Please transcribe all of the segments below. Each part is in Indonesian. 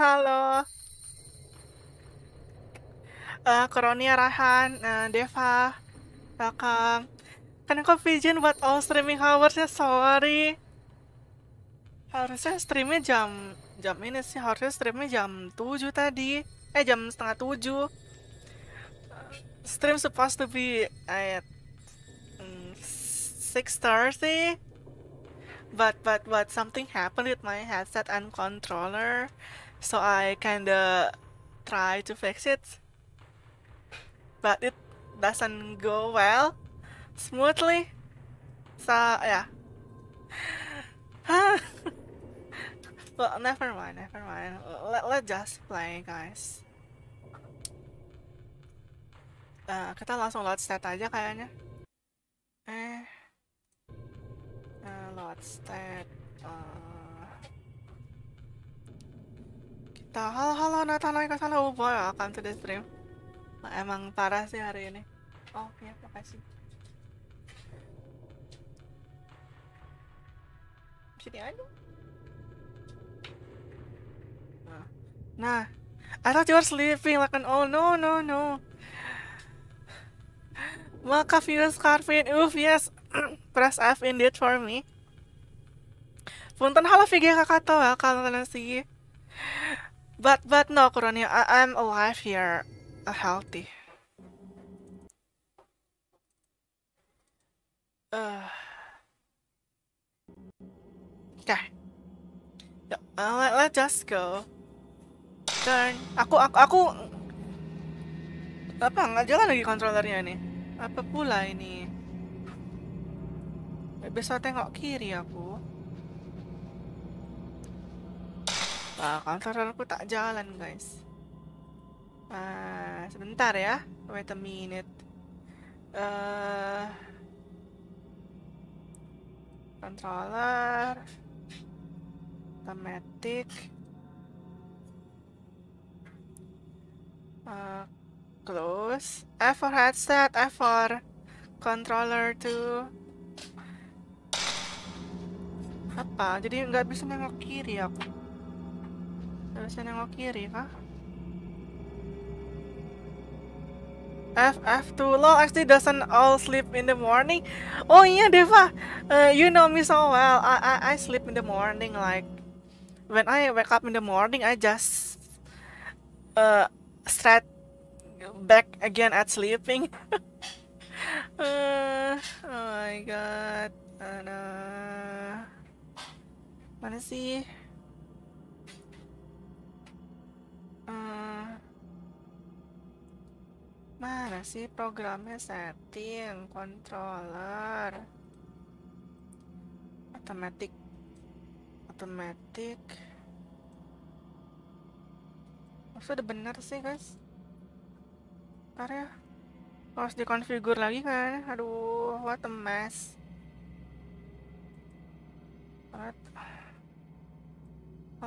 Halo. Uh, Kronia Rahan, uh, Deva, Kakang. Kan aku vision buat all streaming hours ya, sorry. Harusnya streamnya jam jam ini sih, harusnya streamnya jam 7 tadi. Eh, jam setengah 7. Uh, stream supposed to be at mm, six thirty but but but something happened with my headset and controller so I kinda try to fix it, but it doesn't go well, smoothly. So yeah. well, never mind, never mind. Let let just play, guys. Uh, kita langsung load stat aja kayaknya. Eh, uh, load stat. Uh, eh. kita halo halo Natana halo Boy welcome to the stream nah, emang parah sih hari ini oh iya makasih sini aja nah. nah I thought you were sleeping like an oh no no no maka virus Carvin oof yes press F indeed for me Punten halo VG kakak tau ya kalau kalian sih But but no, Kuronio, I I'm alive here, a uh, healthy. Uh. Okay. Uh, let, let's just go. Turn. Aku aku aku apa nggak jalan lagi kontrolernya ini? Apa pula ini? Besok tengok kiri aku. Wah, aku tak jalan, guys. Uh, sebentar ya. Wait a minute. Uh, controller. Automatic. Uh, close. F for headset, F for controller to apa? Jadi nggak bisa nengok kiri aku. Harusnya nengok kiri kah? F F lo low actually doesn't all sleep in the morning. Oh iya Deva, uh, you know me so well. I, I I sleep in the morning like when I wake up in the morning I just uh eh, straight back again at sleeping. uh, oh my god. Uh, mana sih? Eh, mana sih programnya setting controller automatic automatic maksudnya udah bener sih guys ntar ya harus dikonfigur lagi kan aduh what a mess what?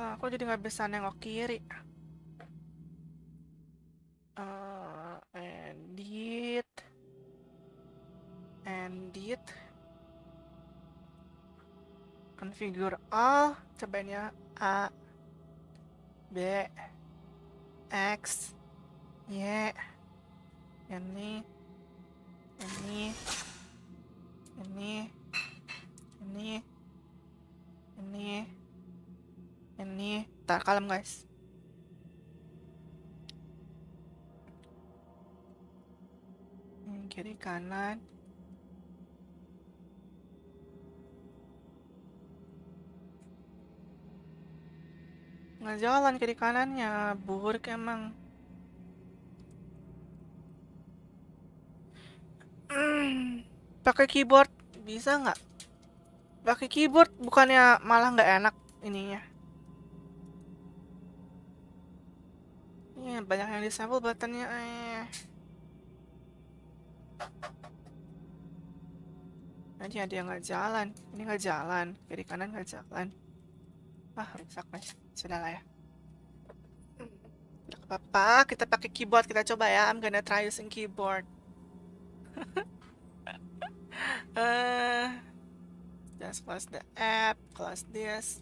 Oh, ah, aku jadi nggak bisa nengok kiri uh, edit edit configure all cobainnya A B X Y ini ini ini ini ini ini tak kalem guys kiri kanan nggak jalan kiri kanannya buruk emang mm, pakai keyboard bisa nggak pakai keyboard bukannya malah nggak enak ininya ya banyak yang disable buttonnya eh Nanti ada yang nggak jalan. Ini nggak jalan. Kiri kanan nggak jalan. Ah, rusak mas. Sudah lah ya. Tidak apa-apa, kita pakai keyboard. Kita coba ya. I'm gonna try using keyboard. uh, just close the app. Close this.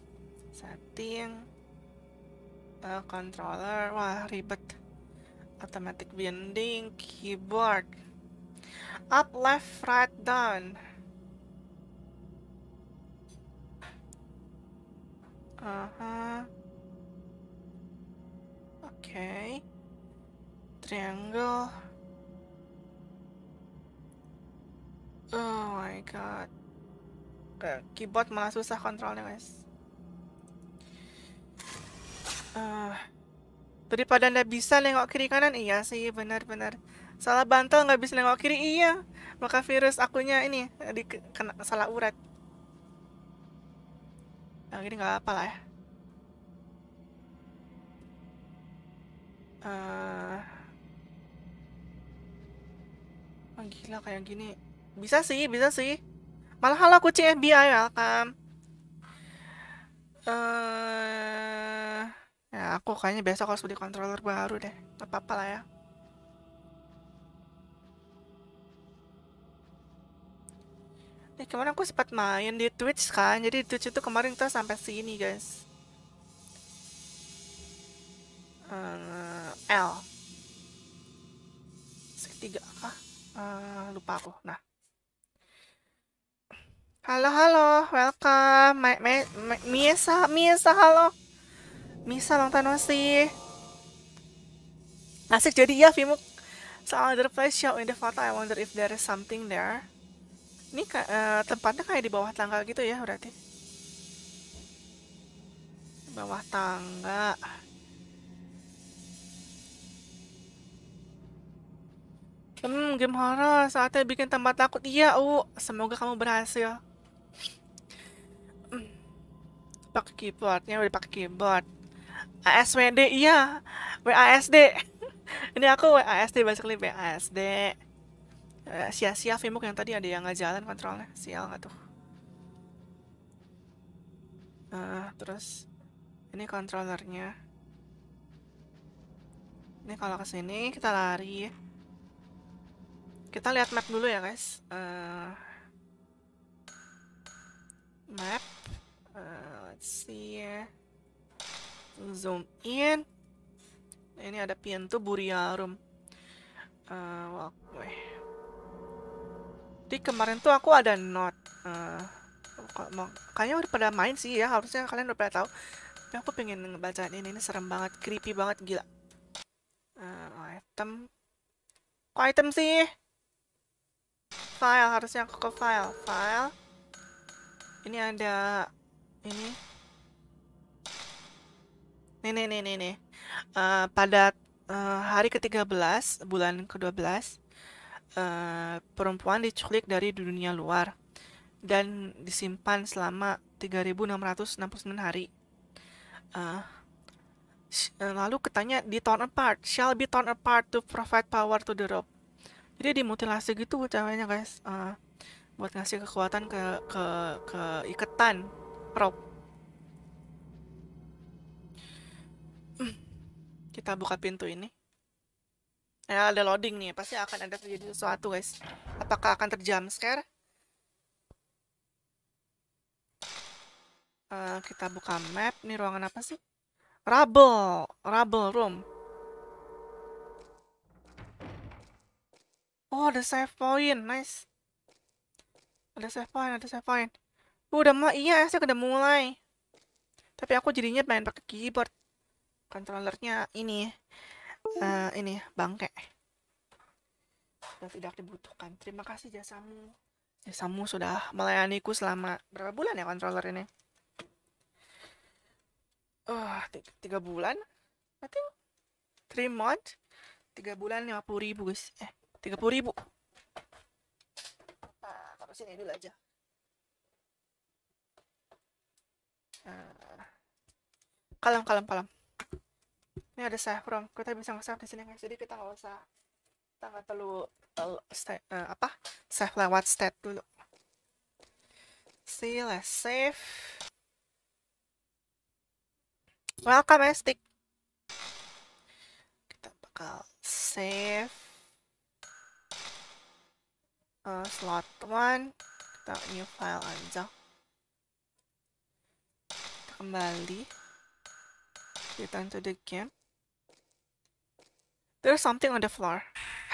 Setting. Uh, controller. Wah, ribet. Automatic binding. Keyboard. Up, left, right, down. Aha. Uh-huh. Oke. Triangle. Oh my god. Eh, keyboard malah susah kontrolnya, guys. Uh, daripada anda bisa nengok kiri kanan, iya sih benar-benar salah bantal nggak bisa nengok kiri iya maka virus akunya ini eh, di kena salah urat nah, ini nggak apa lah ya uh, oh, gila kayak gini bisa sih bisa sih malah halo kucing FBI welcome uh, ya aku kayaknya besok harus beli controller baru deh nggak apa-apa lah ya Ya kemarin aku sempat main di Twitch kan. Jadi di Twitch itu kemarin kita sampai sini, guys. Uh, L. Segitiga apa? Uh, eh, lupa aku. Nah. Halo, halo. Welcome. My, my, my, Misa, Misa, halo. Misa, long time no see. Asik jadi ya, Vimuk. So, other place show in the photo. I wonder if there is something there. Ini uh, tempatnya kayak di bawah tangga gitu ya berarti. Bawah tangga. Hmm, game horror saatnya bikin tempat takut. Iya, U. Semoga kamu berhasil. Hmm. Pakai keyboardnya udah pakai keyboard. ASWD iya, WASD. Ini aku WASD basically WASD. Eh, sia-sia Vimuk yang tadi ada yang nggak jalan kontrolnya sial nggak tuh uh, terus ini kontrolernya. ini kalau ke sini kita lari kita lihat map dulu ya guys uh, map uh, let's see ya. zoom in ini ada pintu burial room uh, walkway di kemarin tuh aku ada not Uh, kayaknya udah pada main sih ya, harusnya kalian udah pada tahu. Tapi aku pengen ngebacain ini, ini serem banget, creepy banget, gila. Uh, item. Kok item sih? File, harusnya aku ke file. File. Ini ada... Ini. Nih, nih, nih, nih, nih. Uh, pada uh, hari ke-13, bulan ke-12, uh, perempuan diculik dari dunia luar dan disimpan selama 3669 hari. Uh, lalu katanya di torn apart, shall be torn apart to provide power to the rope. Jadi dimutilasi gitu caranya guys. Uh, buat ngasih kekuatan ke ke ke iketan rope. Hmm, kita buka pintu ini ya ada loading nih pasti akan ada terjadi sesuatu guys apakah akan terjam scare uh, eh, kita buka map nih ruangan apa sih rubble rubble room oh ada save point nice ada save point ada save point uh, udah mulai iya saya udah mulai tapi aku jadinya main pakai keyboard controllernya ini uh, ini bangke sudah tidak dibutuhkan terima kasih jasamu jasamu sudah melayaniku selama berapa bulan ya controller ini uh, tiga, bulan I think three month tiga bulan lima puluh ribu guys eh tiga puluh ribu nah, taruh sini dulu aja uh, kalem kalem kalem ini ada saffron kita bisa nge-save di sini guys jadi kita nggak usah kita nggak perlu uh, apa save lewat stat dulu see let's save welcome Estik eh, kita bakal save uh, slot one. kita new file aja kita kembali Kita to the game There's something on the floor.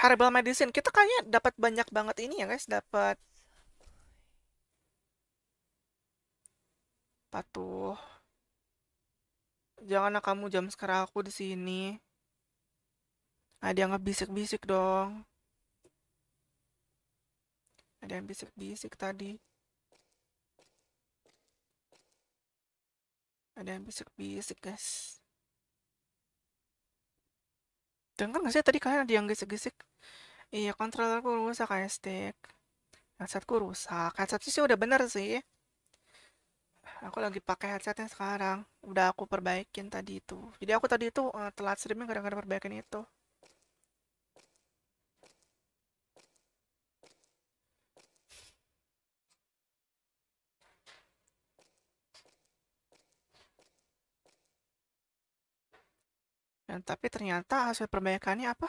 Herbal medicine. Kita kayaknya dapat banyak banget ini ya guys. Dapat patuh. Janganlah kamu jam sekarang aku di sini. Ada yang ngebisik-bisik dong. Ada yang bisik-bisik tadi. Ada yang bisik-bisik guys. Dengar gak sih tadi kalian ada yang gesek-gesek? Iya, kontrolerku rusak kayak stick. Headsetku rusak. headset sih udah bener sih. Aku lagi pakai headsetnya sekarang. Udah aku perbaikin tadi itu. Jadi aku tadi itu uh, telat streaming gara-gara perbaikin itu. Nah, tapi ternyata hasil perbaikannya apa?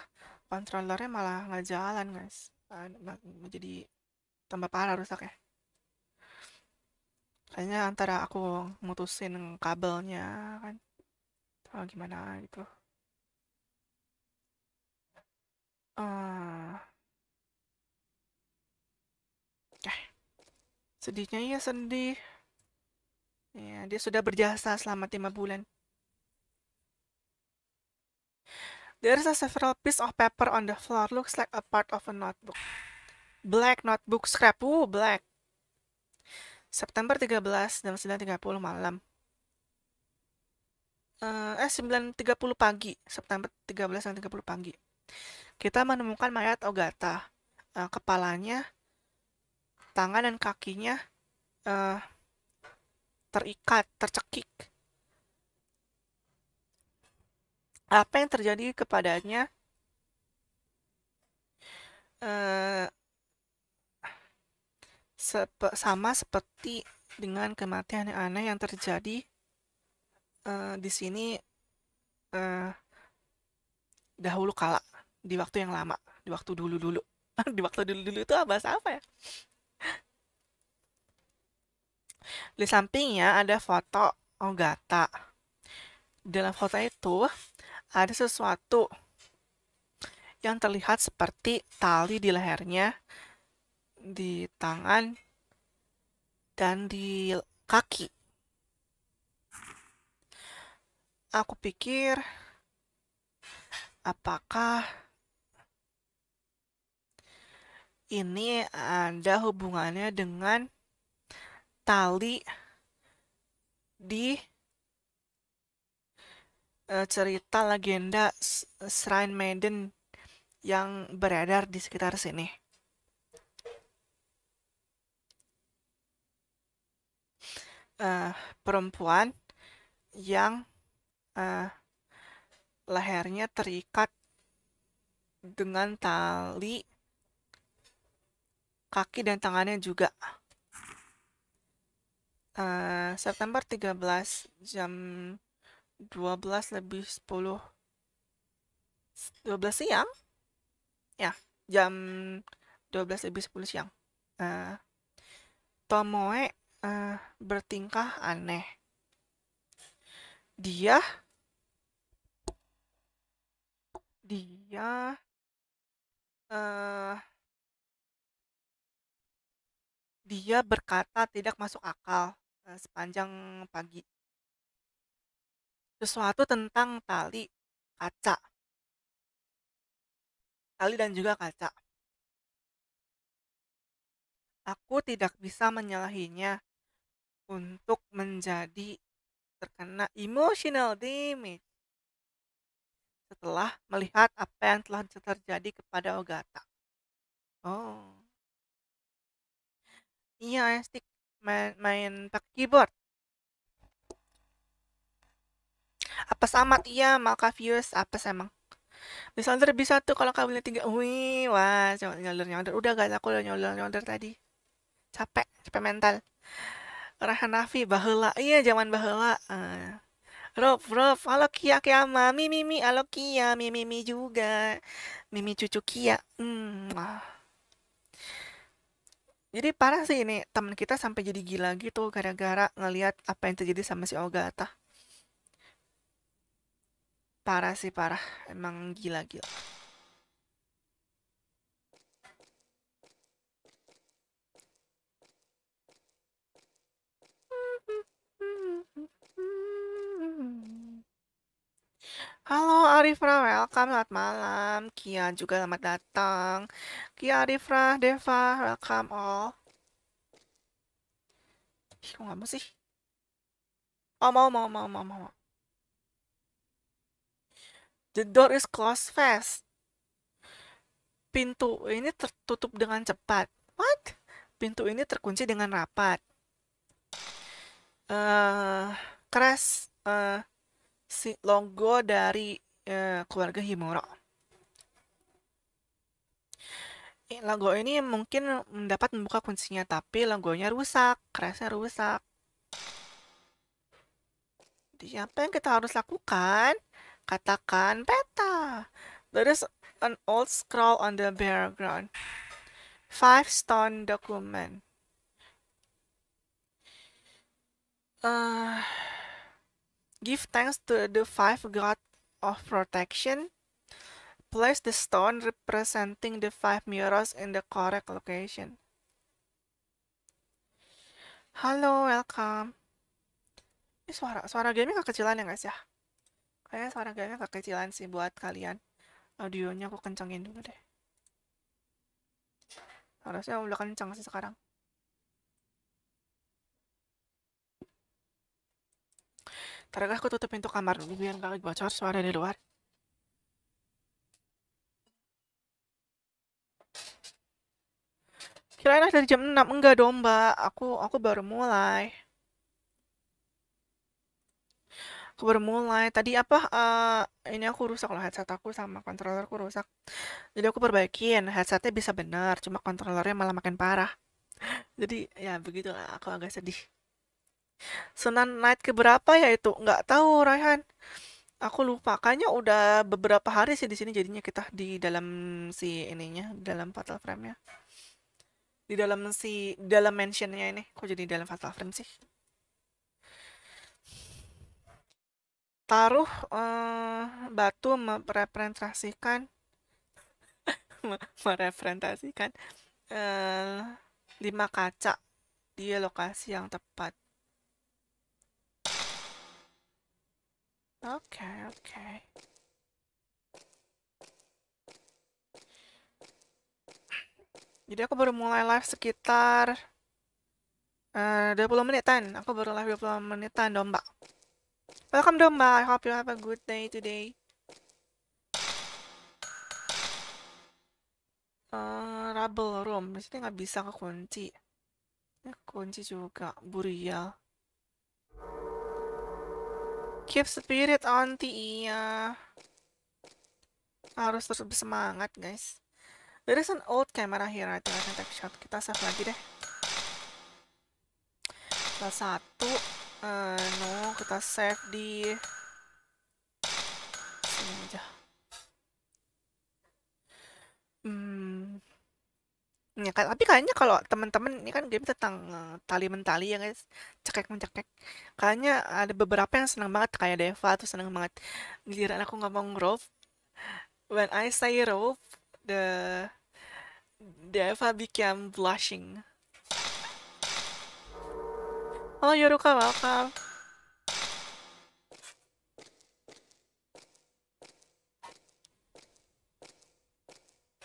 Controllernya malah nggak jalan, guys. Ah, jadi tambah parah rusak ya Kayaknya antara aku mutusin kabelnya kan. Atau gimana gitu. Uh, sedihnya iya sedih. Ya, dia sudah berjasa selama lima bulan. There is a several piece of paper on the floor, looks like a part of a notebook. Black notebook scrap. Ooh, black. September 13 jam 9.30 malam. Uh, eh, 9.30 eh, pagi. September 13 jam 30 pagi. Kita menemukan mayat Ogata. Uh, kepalanya, tangan dan kakinya uh, terikat, tercekik apa yang terjadi kepadanya uh, eh, sep sama seperti dengan kematian yang aneh yang terjadi uh, di sini uh, dahulu kala di waktu yang lama di waktu dulu dulu di waktu dulu dulu itu bahasa apa ya di sampingnya ada foto Ogata. Dalam foto itu ada sesuatu yang terlihat seperti tali di lehernya, di tangan, dan di kaki. Aku pikir, apakah ini ada hubungannya dengan tali di uh, cerita legenda Shrine Maiden yang beredar di sekitar sini. Uh, perempuan yang uh, lehernya terikat dengan tali kaki dan tangannya juga. Uh, September 13 jam 12 lebih 10 12 siang ya jam 12 lebih 10 siang uh, Tomoe uh, bertingkah aneh dia dia uh, dia berkata tidak masuk akal uh, sepanjang pagi sesuatu tentang tali kaca. Tali dan juga kaca. Aku tidak bisa menyalahinya untuk menjadi terkena emotional damage setelah melihat apa yang telah terjadi kepada Ogata. Oh. Iya, stick main, main pakai keyboard. Apa samat iya, maka views apa emang? Di solder bisa tuh kalau kabelnya tiga. Wih, wah, nyolder nyolder. Udah gak aku udah nyolder nyolder tadi. Capek, capek mental. Rahanafi bahula Iya, zaman bahula Uh. Eh. Rob, Rob, halo Kia kia Mimi, Mimi, halo Kia, Mimi, Mimi juga, Mimi cucu Kia. Hmm. Jadi parah sih ini teman kita sampai jadi gila gitu gara-gara ngelihat apa yang terjadi sama si Ogata. Parah sih, parah. Emang gila-gila. Halo Arifra, welcome, selamat malam. Kia juga selamat datang. Kia Arifra, Deva, welcome all. Ih, kok gak mau sih? Oh, mau, mau, mau, mau, mau. The door is closed fast. Pintu ini tertutup dengan cepat. What? Pintu ini terkunci dengan rapat. Uh, keras uh, si logo dari uh, keluarga Himuro. Logo ini mungkin dapat membuka kuncinya, tapi logonya rusak, kerasnya rusak. Jadi apa yang kita harus lakukan? Katakan peta. There is an old scroll on the bare ground. Five stone document. Uh, give thanks to the five god of protection. Place the stone representing the five mirrors in the correct location. Halo, welcome. Ini suara suara gamenya kekecilan ya guys ya? Kayaknya suara gayanya kekecilan sih buat kalian. Audionya aku kencengin dulu deh. Harusnya udah kenceng sih sekarang. Ntar aku tutup pintu kamar dulu biar gak bocor suara di luar. Kirain -kira dari jam 6. Enggak dong, Mbak. Aku aku baru mulai. aku baru tadi apa uh, ini aku rusak loh headset aku sama controller aku rusak jadi aku perbaikin headsetnya bisa benar cuma controllernya malah makin parah jadi ya begitu aku agak sedih Sunan Night keberapa ya itu nggak tahu Raihan aku lupa kayaknya udah beberapa hari sih di sini jadinya kita di dalam si ininya dalam fatal frame nya di dalam si dalam mansionnya ini kok jadi dalam fatal frame sih taruh uh, batu merepresentasikan merepresentasikan uh, lima kaca di lokasi yang tepat. Oke, okay, oke. Okay. Jadi aku baru mulai live sekitar eh, uh, 20 menitan. Aku baru live 20 menitan dong Mbak. Welcome Domba, I hope you have a good day today. Uh, rubble room, maksudnya nggak bisa kekunci. Ya, kunci juga, burial. Keep spirit on the iya. Harus terus bersemangat, guys. There is an old camera here, I I Kita save lagi deh. Salah satu anu kita save di sini aja hmm ya tapi kayaknya kalau teman-teman ini kan game tentang eh, tali mentali ya guys cekek mencekek kayaknya ada beberapa yang senang banget kayak Deva tuh senang banget giliran aku ngomong rope when I say rope the Deva became blushing oh Yoruka. Welcome.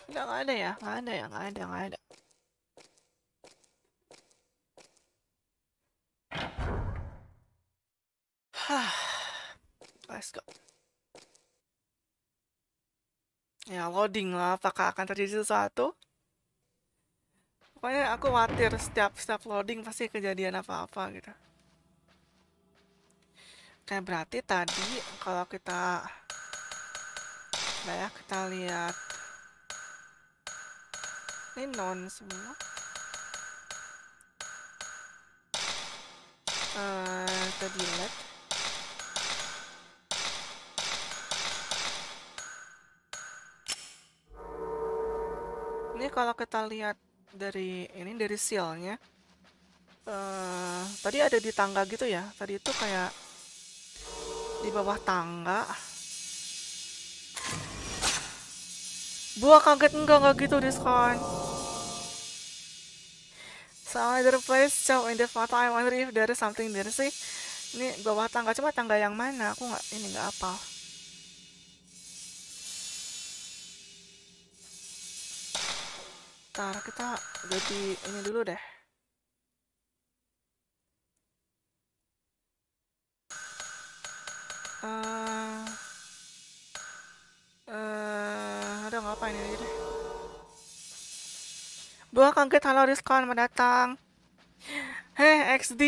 Nggak, gak ada ya? Nggak ada ya? Nggak ada, nggak ada. Let's go. Ya, loading lah. Apakah akan terjadi sesuatu? Pokoknya aku khawatir setiap setiap loading pasti kejadian apa-apa gitu. Kayak berarti tadi kalau kita ya kita lihat ini non semua. Uh, eh, kita delete. Ini kalau kita lihat dari ini dari sealnya uh, tadi ada di tangga gitu ya tadi itu kayak di bawah tangga buah kaget enggak enggak gitu diskon so, other place show in the photo I wonder if there is something there sih ini bawah tangga cuma tangga yang mana aku nggak ini nggak apa Bentar, kita jadi ini dulu deh. Uh, eh, uh, eh, ada ngapain ini deh. Buah kaget halo diskon mendatang. Heh XD,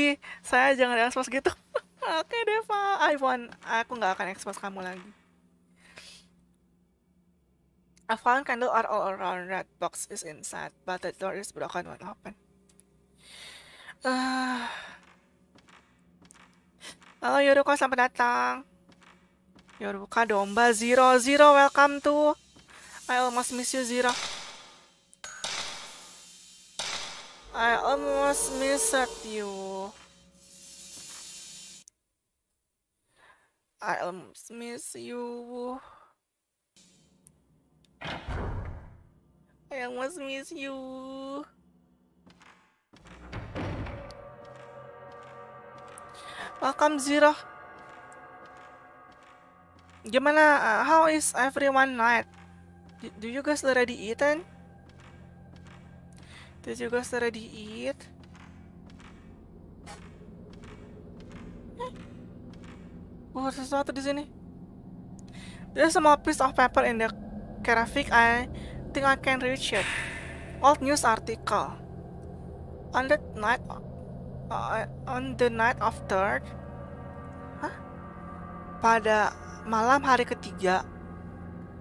saya jangan expose gitu. Oke okay, Deva, iPhone aku nggak akan expose kamu lagi. A found candle are all around red box is inside, but the door is broken when open. Uh... Halo Yoruko, selamat datang. Yoruka domba Zero Zero, welcome to. I almost miss you Zero. I almost missed you. I almost miss you. I almost miss you. Welcome Zero. Gimana? Uh, how is everyone night? do you guys already eaten? Did you guys already eat? Oh, sesuatu di sini. There's a small piece of paper in the Graphic, I think I can reach it. Old news article. On the night, uh, on the night of third, huh? pada malam hari ketiga,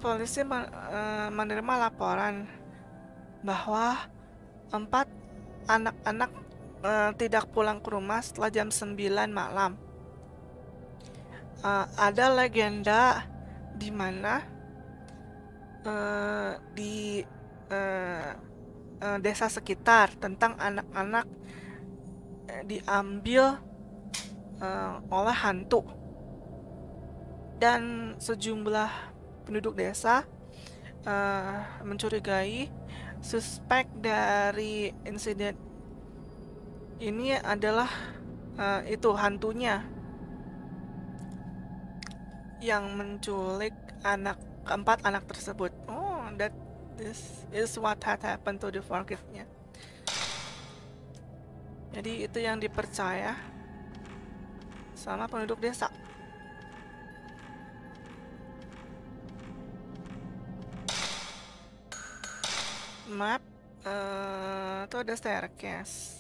polisi men uh, menerima laporan bahwa empat anak-anak uh, tidak pulang ke rumah setelah jam sembilan malam. Uh, ada legenda di mana Eh, di uh, uh, desa sekitar tentang anak-anak diambil uh, oleh hantu dan sejumlah penduduk desa uh, mencurigai suspek dari insiden ini adalah uh, itu hantunya yang menculik anak keempat anak tersebut. Oh, that this is what had happened to the four kids Jadi itu yang dipercaya sama penduduk desa. Map, uh, ada staircase.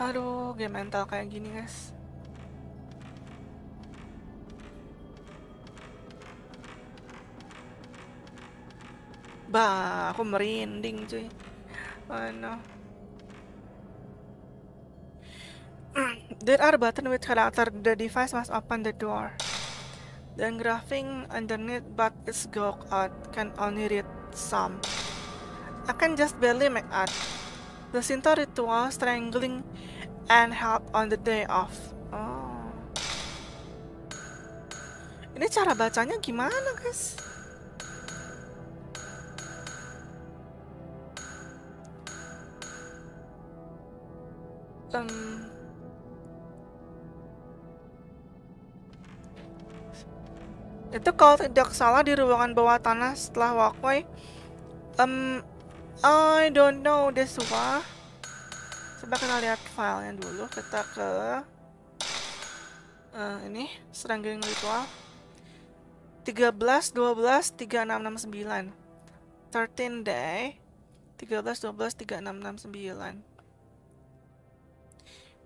Aduh, game mental kayak gini guys. Bah, aku merinding cuy. Oh no. There are button with character. The device must open the door. Then graphing underneath but it's go out. Can only read some. I can just barely make out. The Shinto ritual strangling and help on the day off. Oh. Ini cara bacanya gimana guys? Um, itu kalau tidak salah di ruangan bawah tanah setelah walkway. Um, I don't know this one. Coba kita lihat filenya dulu. Kita ke uh, ini seranggang ritual. 13, 12, 3669 13 day 13, 12, 3669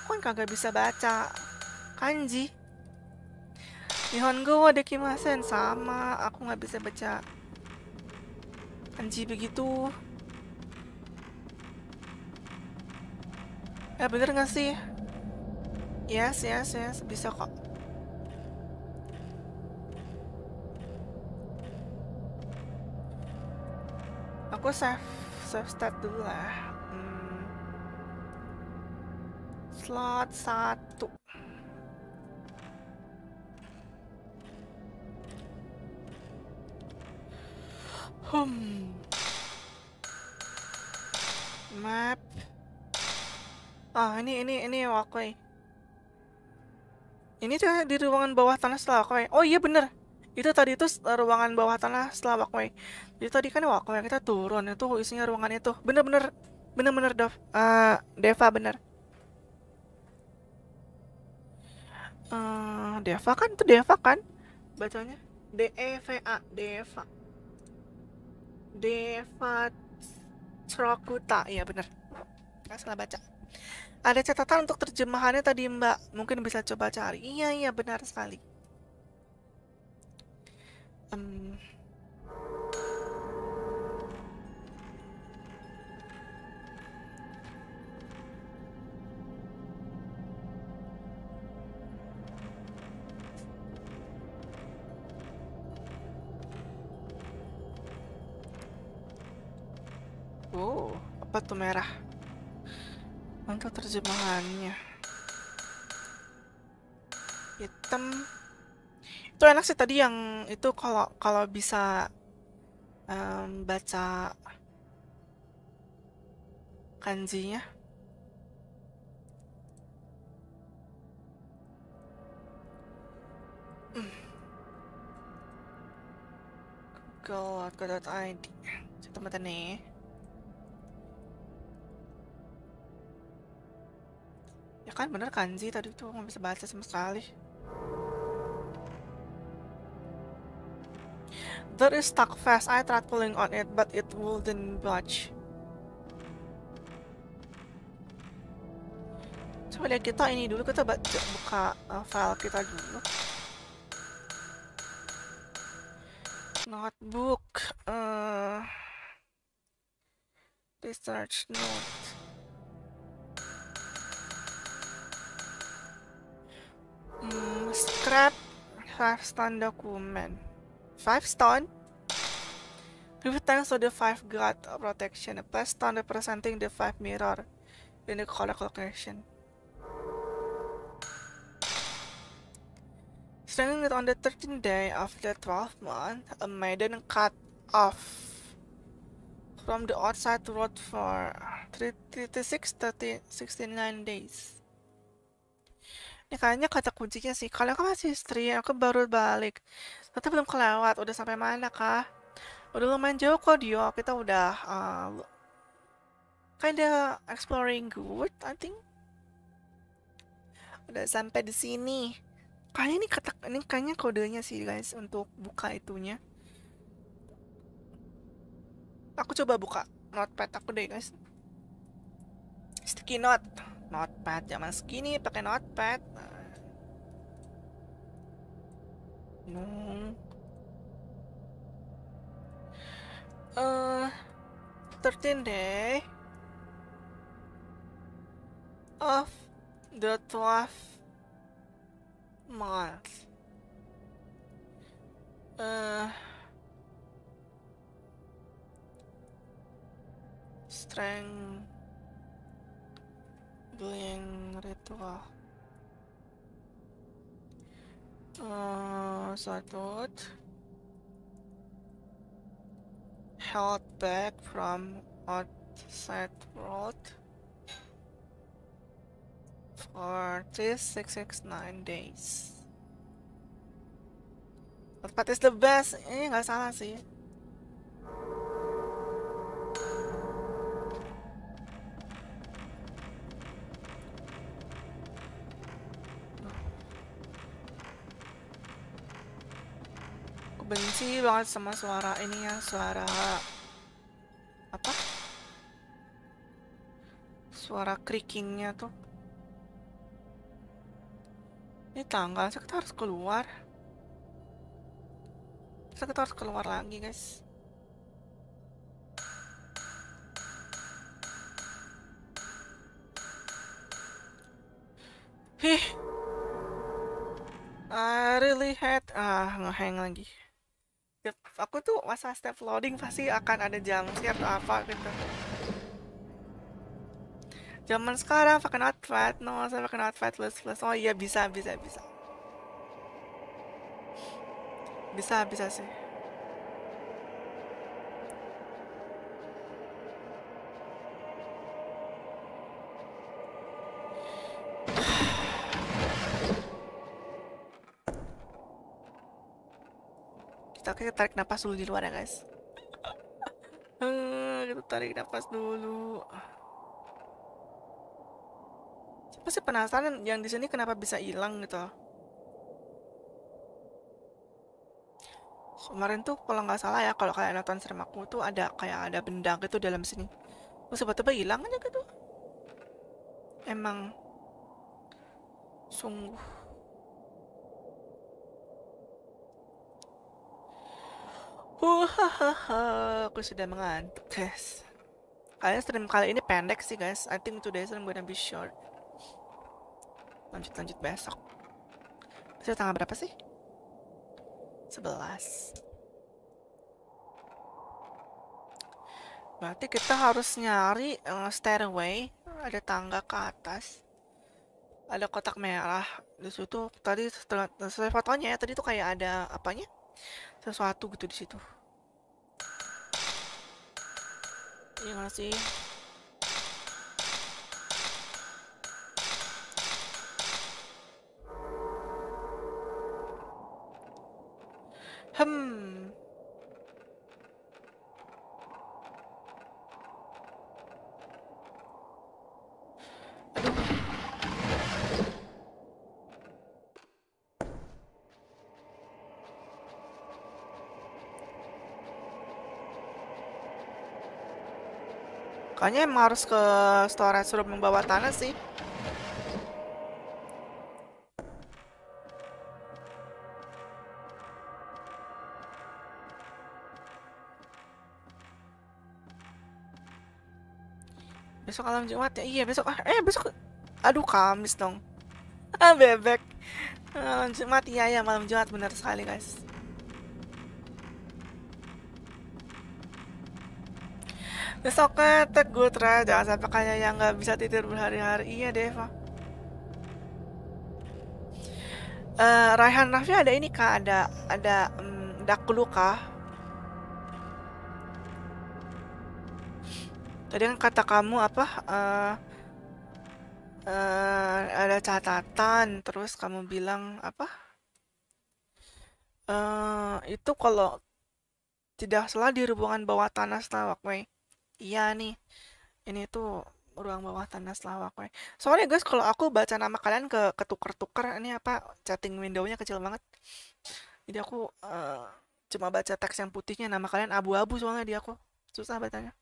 Aku kan kagak bisa baca kanji. Nihongo wa dekimasen sama, aku nggak bisa baca kanji begitu. Ya bener nggak sih? Yes, yes, yes, bisa kok. Aku save, save stat dulu lah. slot satu. Hmm. Map. Ah, ini ini ini ya, wakoi. Ini tuh di ruangan bawah tanah setelah wakoi. Oh iya bener. Itu tadi itu eh, ruangan bawah tanah setelah wakoi. Jadi tadi kan wakoi kita turun itu isinya ruangan itu. Bener-bener bener-bener Dev. Uh, Deva bener. Eh, Deva kan itu Deva kan bacanya D E V A Deva Deva Trokuta ya benar nggak salah baca ada catatan untuk terjemahannya tadi mbak mungkin bisa coba cari iya iya benar sekali um, satu merah. Untuk terjemahannya. Hitam. Itu enak sih tadi yang itu kalau kalau bisa um, baca kanjinya. Google.co.id. Coba tempatnya nih. Ya kan bener kanji tadi tuh nggak bisa baca sama sekali. That is stuck fast. I tried pulling on it, but it wouldn't budge. Coba lihat kita ini dulu kita baca, buka uh, file kita dulu. Notebook. Uh, research note. Mm, scrap five stone document. Five stone? Give thanks to the five god protection. A plus stone representing the five mirror in the color collection. Starting it on the 13th day of the 12th month, a maiden cut off from the outside world for 36, 69 days. Ya kayaknya kata kuncinya sih, kalian kan masih istri, aku baru balik. Tapi belum kelewat, udah sampai mana kah? Udah lumayan jauh kok Dio, kita udah uh, kinda exploring good, I think. Udah sampai di sini. Kayaknya ini kata ini kayaknya kodenya sih guys untuk buka itunya. Aku coba buka notepad aku deh guys. Sticky note. Notepad zaman segini pakai notepad. Hmm. Uh, 13 day of the 12 month. Uh, eh. strength Sibling ritual. Uh, sakut. Held back from outside world. For 3669 669 days. Tempat is the best. Eh, nggak salah sih. benci banget sama suara ini ya suara apa suara creakingnya tuh ini tanggal saya kita harus keluar saya kita harus keluar lagi guys Hih I really had ah ngehang lagi setiap, aku tuh masa step loading pasti akan ada jam siap atau apa gitu. Zaman sekarang pakai notepad, no, saya pakai notepad plus plus. Oh iya bisa bisa bisa. Bisa bisa sih. kita tarik napas dulu di luar ya guys kita eh, gitu, tarik napas dulu siapa sih penasaran yang di sini kenapa bisa hilang gitu kemarin tuh kalau nggak salah ya kalau kalian nonton serem aku tuh ada kayak ada benda gitu dalam sini terus sebetulnya tiba hilang aja gitu emang sungguh Hahaha, aku sudah mengantuk, guys. Kalian stream kali ini pendek sih, guys. I think today stream gonna be short. Lanjut-lanjut besok. Besok tanggal berapa sih? Sebelas. Berarti kita harus nyari uh, stairway, ada tangga ke atas. Ada kotak merah. Di situ tadi setelah setelah fotonya ya, tadi tuh kayak ada apanya? Sesuatu gitu di situ. 예, 어떻게 가지? 예. 흠. Kayaknya emang harus ke storage room membawa tanah sih. Besok malam Jumat ya? Iya besok. Ah, eh besok. Aduh Kamis dong. bebek. Malam Jumat iya iya. malam Jumat bener sekali guys. Besok ketek gue Tra, jangan sampai kayak yang nggak bisa tidur berhari-hari. Iya Deva. Uh, Raihan Raffi ada ini kak, ada ada um, mm, daklu Tadi kan kata kamu apa? Uh, uh, ada catatan, terus kamu bilang apa? Uh, itu kalau tidak salah di hubungan bawah tanah setelah waktu iya nih ini tuh ruang bawah tanah selawak we. soalnya guys kalau aku baca nama kalian ke ketuker-tuker ini apa chatting windownya kecil banget jadi aku uh, cuma baca teks yang putihnya nama kalian abu-abu soalnya di aku susah bacanya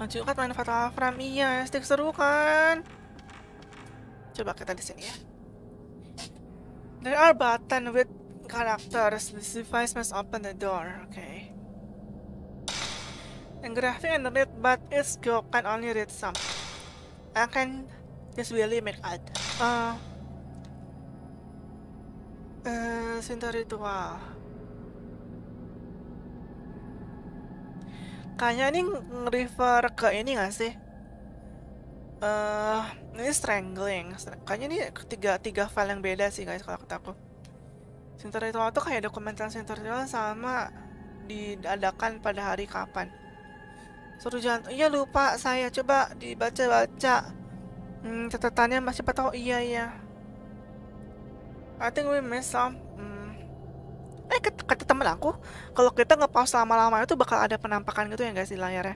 lanjut kan main Fatal Frame iya stick seru kan coba kita di sini ya There are button with characters. This device must open the door. Okay. And graphic and read, but it's go can only read some. I can just really make art. Uh, uh, Sinta ritual. Kayaknya ini refer ke ini gak sih? uh, ini strangling kayaknya ini ketiga tiga file yang beda sih guys kalau kataku. aku Sinter ritual waktu kayak dokumenter sinter ritual sama diadakan pada hari kapan suruh jangan iya lupa saya coba dibaca-baca hmm, catatannya masih apa tahu iya iya I think we miss some hmm. eh kata, kata temen aku kalau kita nge-pause lama-lama itu bakal ada penampakan gitu ya guys di layarnya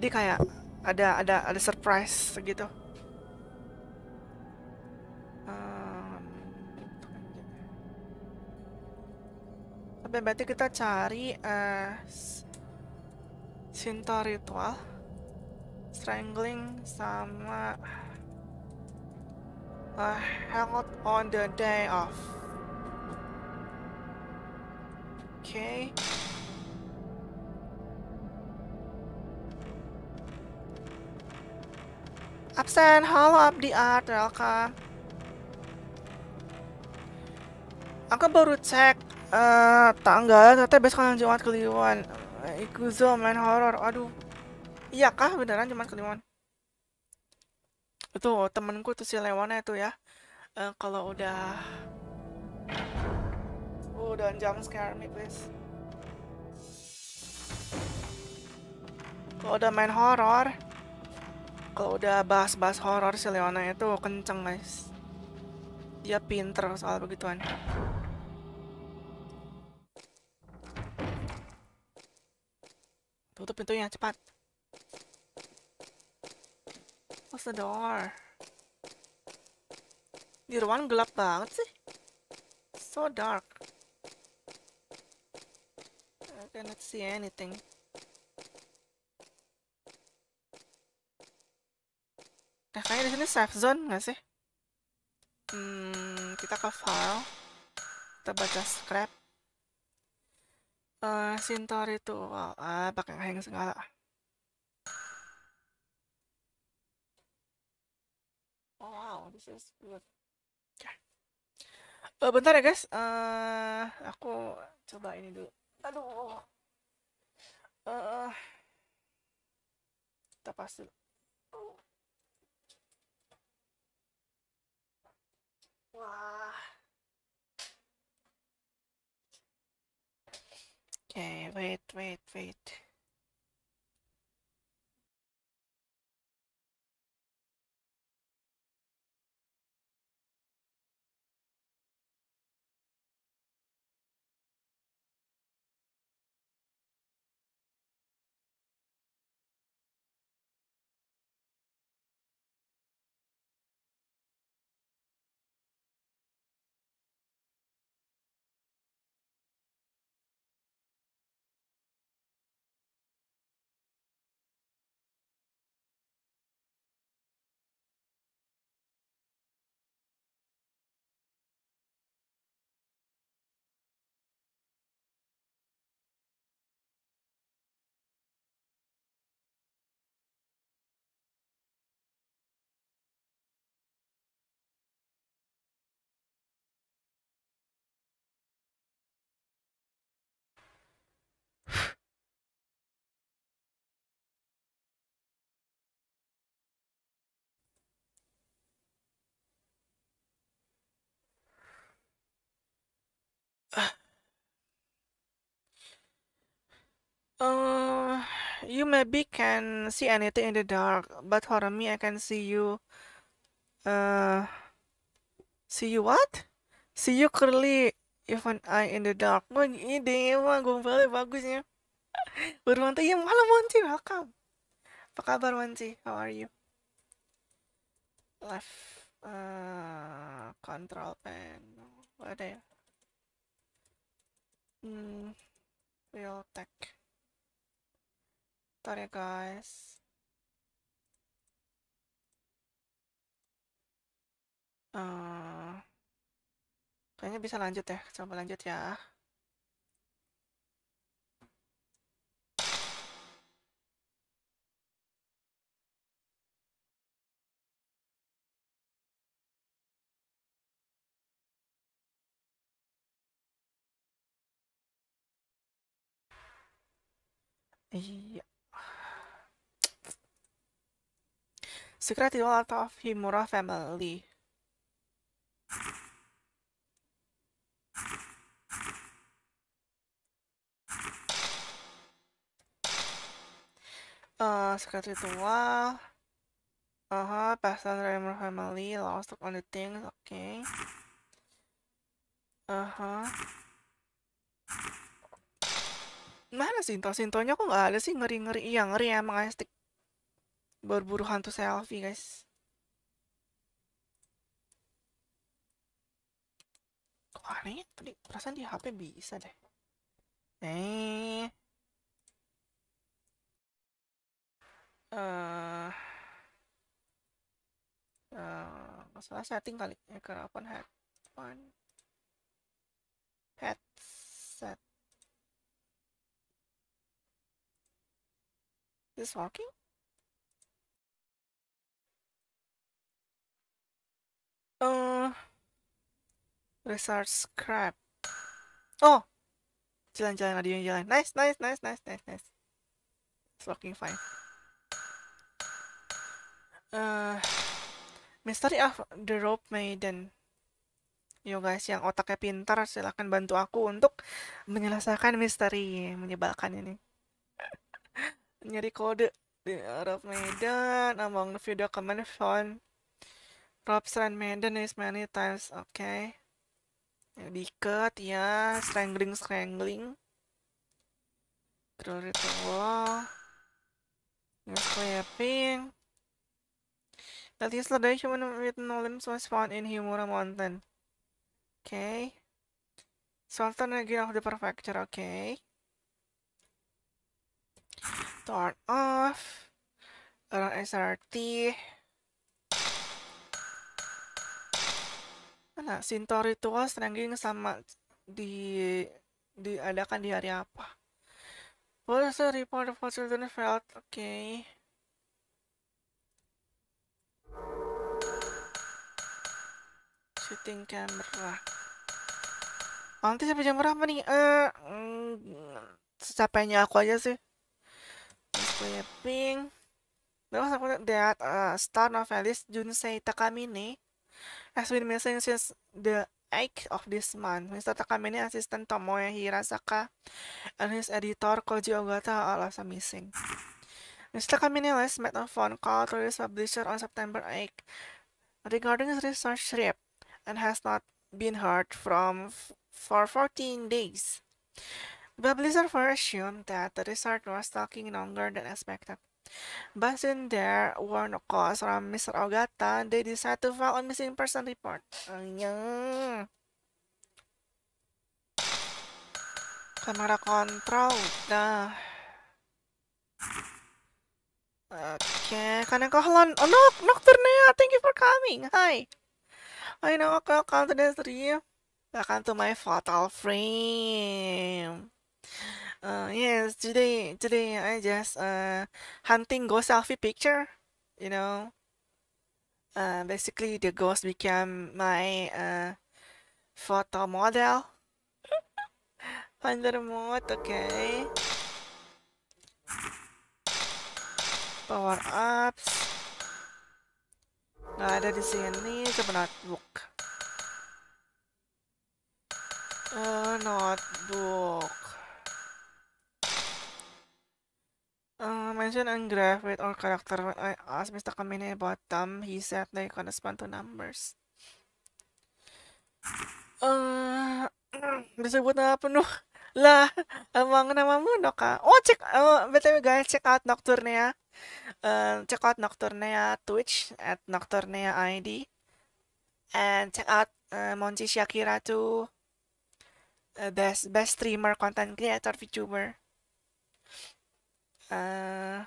jadi kayak ada ada ada surprise gitu um, berarti kita cari uh, ritual strangling sama uh, eh, held on the day of okay Absen, halo Abdi Art, Relka Aku baru cek uh, eh, tanggal, ternyata besok Jumat Kliwon. Eh, Ikuzo main horror. aduh. Iya kah beneran Jumat Kliwon? Itu temenku tuh si Lewannya tuh ya. Uh, kalau udah Oh, don't jump scare me, please. Kalau udah main horror? kalau udah bahas-bahas horor si Leona itu kenceng guys dia pinter soal begituan tutup pintunya cepat close the door di ruangan gelap banget sih so dark I cannot see anything Nah, kayaknya di sini safe zone nggak sih? Hmm, kita ke file. Kita baca scrap. Uh, eh, Sintor itu, wow, uh, ah, pakai hang segala. wow, this is good. Okay. Uh, eh, bentar ya guys, uh, aku coba ini dulu. Aduh. Uh, kita pas dulu. Okay, wait, wait, wait. Eh, you maybe can see anything in the dark, but for me, I can see you. Uh, see you what? See you clearly, even I in the dark. Wah, ide wah gombalnya bagusnya. Berwanti ya malam wanti. welcome. Apa kabar wanti? How are you? Left. Uh, eh, control pen. Ada ya? Hmm, real tech. Bentar ya guys. Uh, kayaknya bisa lanjut ya. Coba lanjut ya. Iya. Secret World of Himura Family. Uh, Secret Ritual. Uh-huh, dari Himura Family, Lost on the Things, okay. Uh-huh. Mana Sinto? Sintonya kok nggak ada sih ngeri-ngeri? Iya ngeri emang ya, stick Berburu hantu selfie, guys. Kok anehnya Tadi perasaan di HP bisa deh. Eh. Uh, uh, masalah setting kali ya head headphone headset is this working Uh, eh, resource scrap. Oh, jalan-jalan ada yang jalan. Nice, nice, nice, nice, nice, nice. It's looking fine. Uh, Mystery of the Rope Maiden. Yo guys, yang otaknya pintar silahkan bantu aku untuk menyelesaikan misteri menyebalkan ini. Nyari kode di rope maiden. among the few document found Rob Strand Maiden is many times, oke. Okay. Diket ya, iya, strangling strangling. Drill ritual. wall. Scraping. That is the day human with no limbs was found in Himura Mountain. Okay. Sultan again of the Prefecture, okay. Start off. Around SRT. Nah, Sinto ritual strangling sama di diadakan di hari apa? boleh saya the report of what children felt? Oke. Okay. Shooting camera. nanti sampai jam berapa nih? Eh, secapainya mm, aku aja sih. aku pink. lalu aku lihat star novelis Junsei Takamine As we missing since the 8th of this month, Mr. Takamine, Assistant Tomoe Hirasaka, and his editor Koji Ogata are also missing. Mr. Takamine last made a phone call to his publisher on September 8 regarding his research trip and has not been heard from for 14 days. The publisher first assumed that the research was taking longer than expected no warna from Mr. Ogata, they decide to file a missing person report. Ayang. Kamera kontrol dah. Oke, okay. Kaneko Halon. Oh, no, thank you for coming. Hi. I know welcome to the stream. Welcome to my fatal frame. Uh, yes, today today I just uh hunting ghost selfie picture, you know. Uh, basically the ghost became my uh photo model. On the remote, okay. Power ups. Gak ada di sini, coba notebook. Uh, notebook. Uh, mention and graph with all character. When uh, I asked Mr. Kamine about them, he said they correspond to numbers. Uh, disebut na penuh lah emang nama Muno oh check, oh, btw guys check out Nocturnea uh, check out Nocturnea Twitch at Nocturnea ID and check out uh, Monchi Shakira too uh, best best streamer content creator VTuber uh,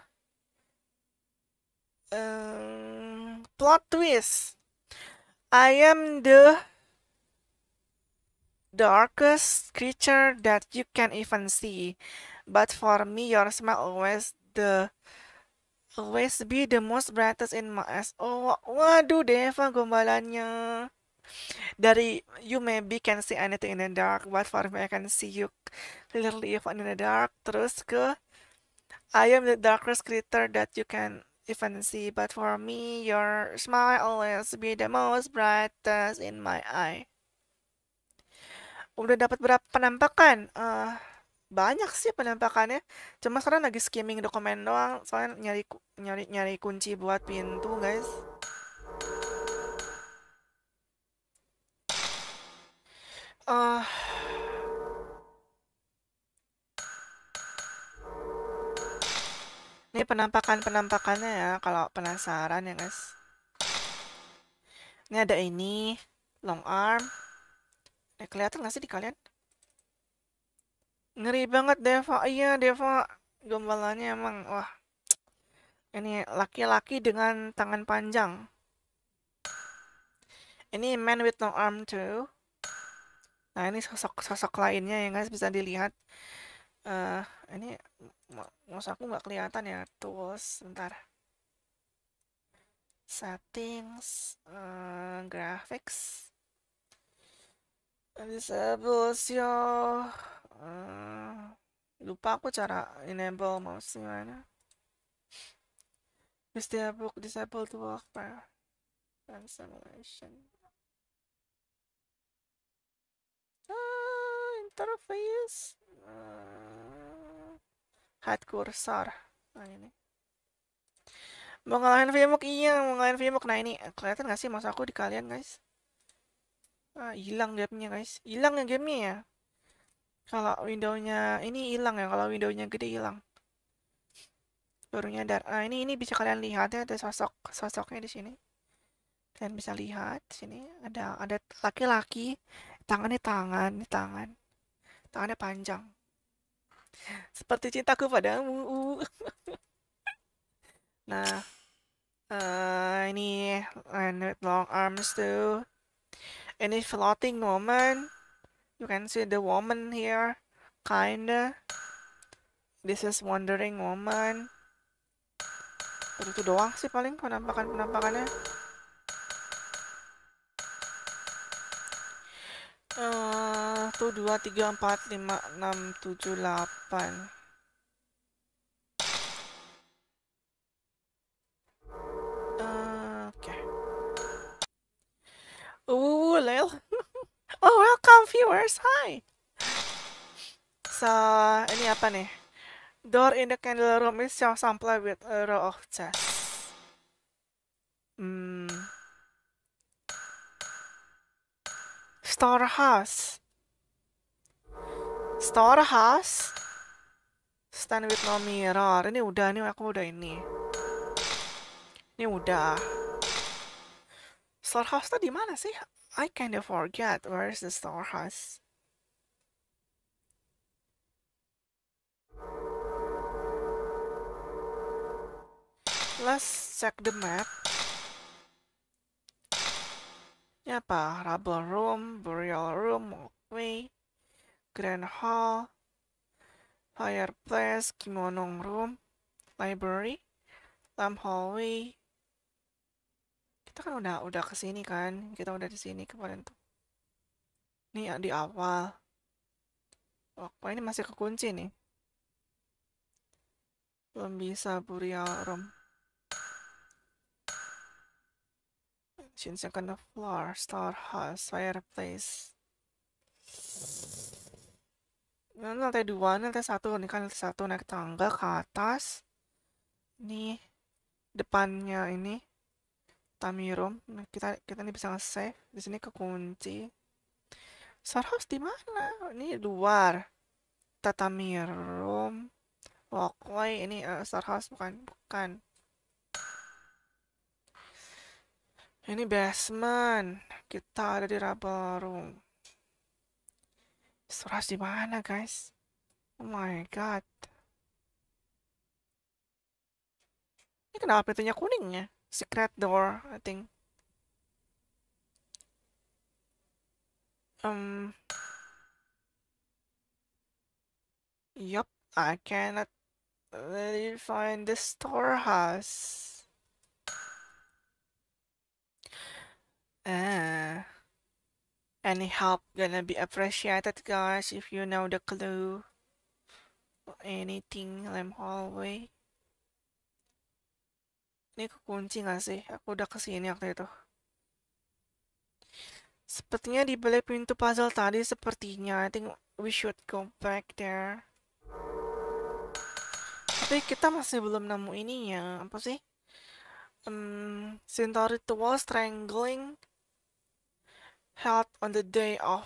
plot twist I am the darkest creature that you can even see but for me your smile always the always be the most brightest in my eyes oh waduh Deva gombalannya dari you maybe can see anything in the dark but for me I can see you clearly even in the dark terus ke I am the darkest creature that you can even see, but for me, your smile always be the most brightest in my eye. Udah dapat berapa penampakan? Uh, banyak sih penampakannya. Cuma sekarang lagi skimming dokumen doang, soalnya nyari nyari nyari kunci buat pintu, guys. Uh, Ini penampakan-penampakannya ya, kalau penasaran ya guys. Ini ada ini, long arm. Udah eh, kelihatan gak sih di kalian? Ngeri banget Deva, iya Deva. gombalannya emang, wah. Ini laki-laki dengan tangan panjang. Ini man with long arm too. Nah ini sosok-sosok lainnya ya guys, bisa dilihat uh, ini mouse aku nggak kelihatan ya tools bentar settings uh, graphics disable yo uh, lupa aku cara enable mouse gimana disable disable to work and simulation ah, interface uh, hat kursor nah ini mau ngalahin VMOOC iya mau ngalahin VMOOC nah ini kelihatan nggak sih masa aku di kalian guys ah, hilang gamenya guys hilang ya gamenya ya kalau windownya ini hilang ya kalau windownya gede hilang baru nyadar nah, ini ini bisa kalian lihat ya ada sosok sosoknya di sini kalian bisa lihat sini ada ada laki-laki tangannya tangan tangan tangannya panjang seperti cintaku padamu. nah, uh, ini and with long arms too. Any floating woman, you can see the woman here, kinda. This is wandering woman. Itu doang sih paling penampakan penampakannya. eh satu dua tiga empat lima enam tujuh delapan eh, oke uh lel oh welcome viewers hi so ini apa nih door in the candle room is shall sample with a row of chests Storehouse. Storehouse. Stand with no mirror. Ini udah, ini aku udah ini. Ini udah. Storehouse tuh di mana sih? I kind of forget. Where is the storehouse? Let's check the map. Ini ya, apa? Rubble Room, Burial Room, Walkway, Grand Hall, Fireplace, Kimono Room, Library, Lamp Hallway. Kita kan udah udah kesini kan? Kita udah di sini kemarin tuh. Ini ya, di awal. Walkway ini masih kekunci nih. Belum bisa Burial Room. Jeans yang floor, floor, house, fireplace. Ini lantai dua, ini lantai satu. Ini kan lantai satu naik tangga ke atas. Ini depannya ini tami room. Nah, kita kita ini bisa nge-save. Di sini kekunci. house di mana? Ini luar. Tatami room. Walkway ini uh, eh, house bukan bukan. Ini basement. Kita ada di rubble room. Suras di mana, guys? Oh my god. Ini kenapa pintunya kuning ya? Secret door, I think. Um. Yup, I cannot really find the storehouse. Ah. Any help gonna be appreciated, guys, if you know the clue. Anything lem hallway. Ini kekunci gak sih? Aku udah kesini waktu itu. Sepertinya di balik pintu puzzle tadi sepertinya I think we should go back there. Tapi kita masih belum nemu ini ya Apa sih? Um, Sintori ritual Strangling Help on the day of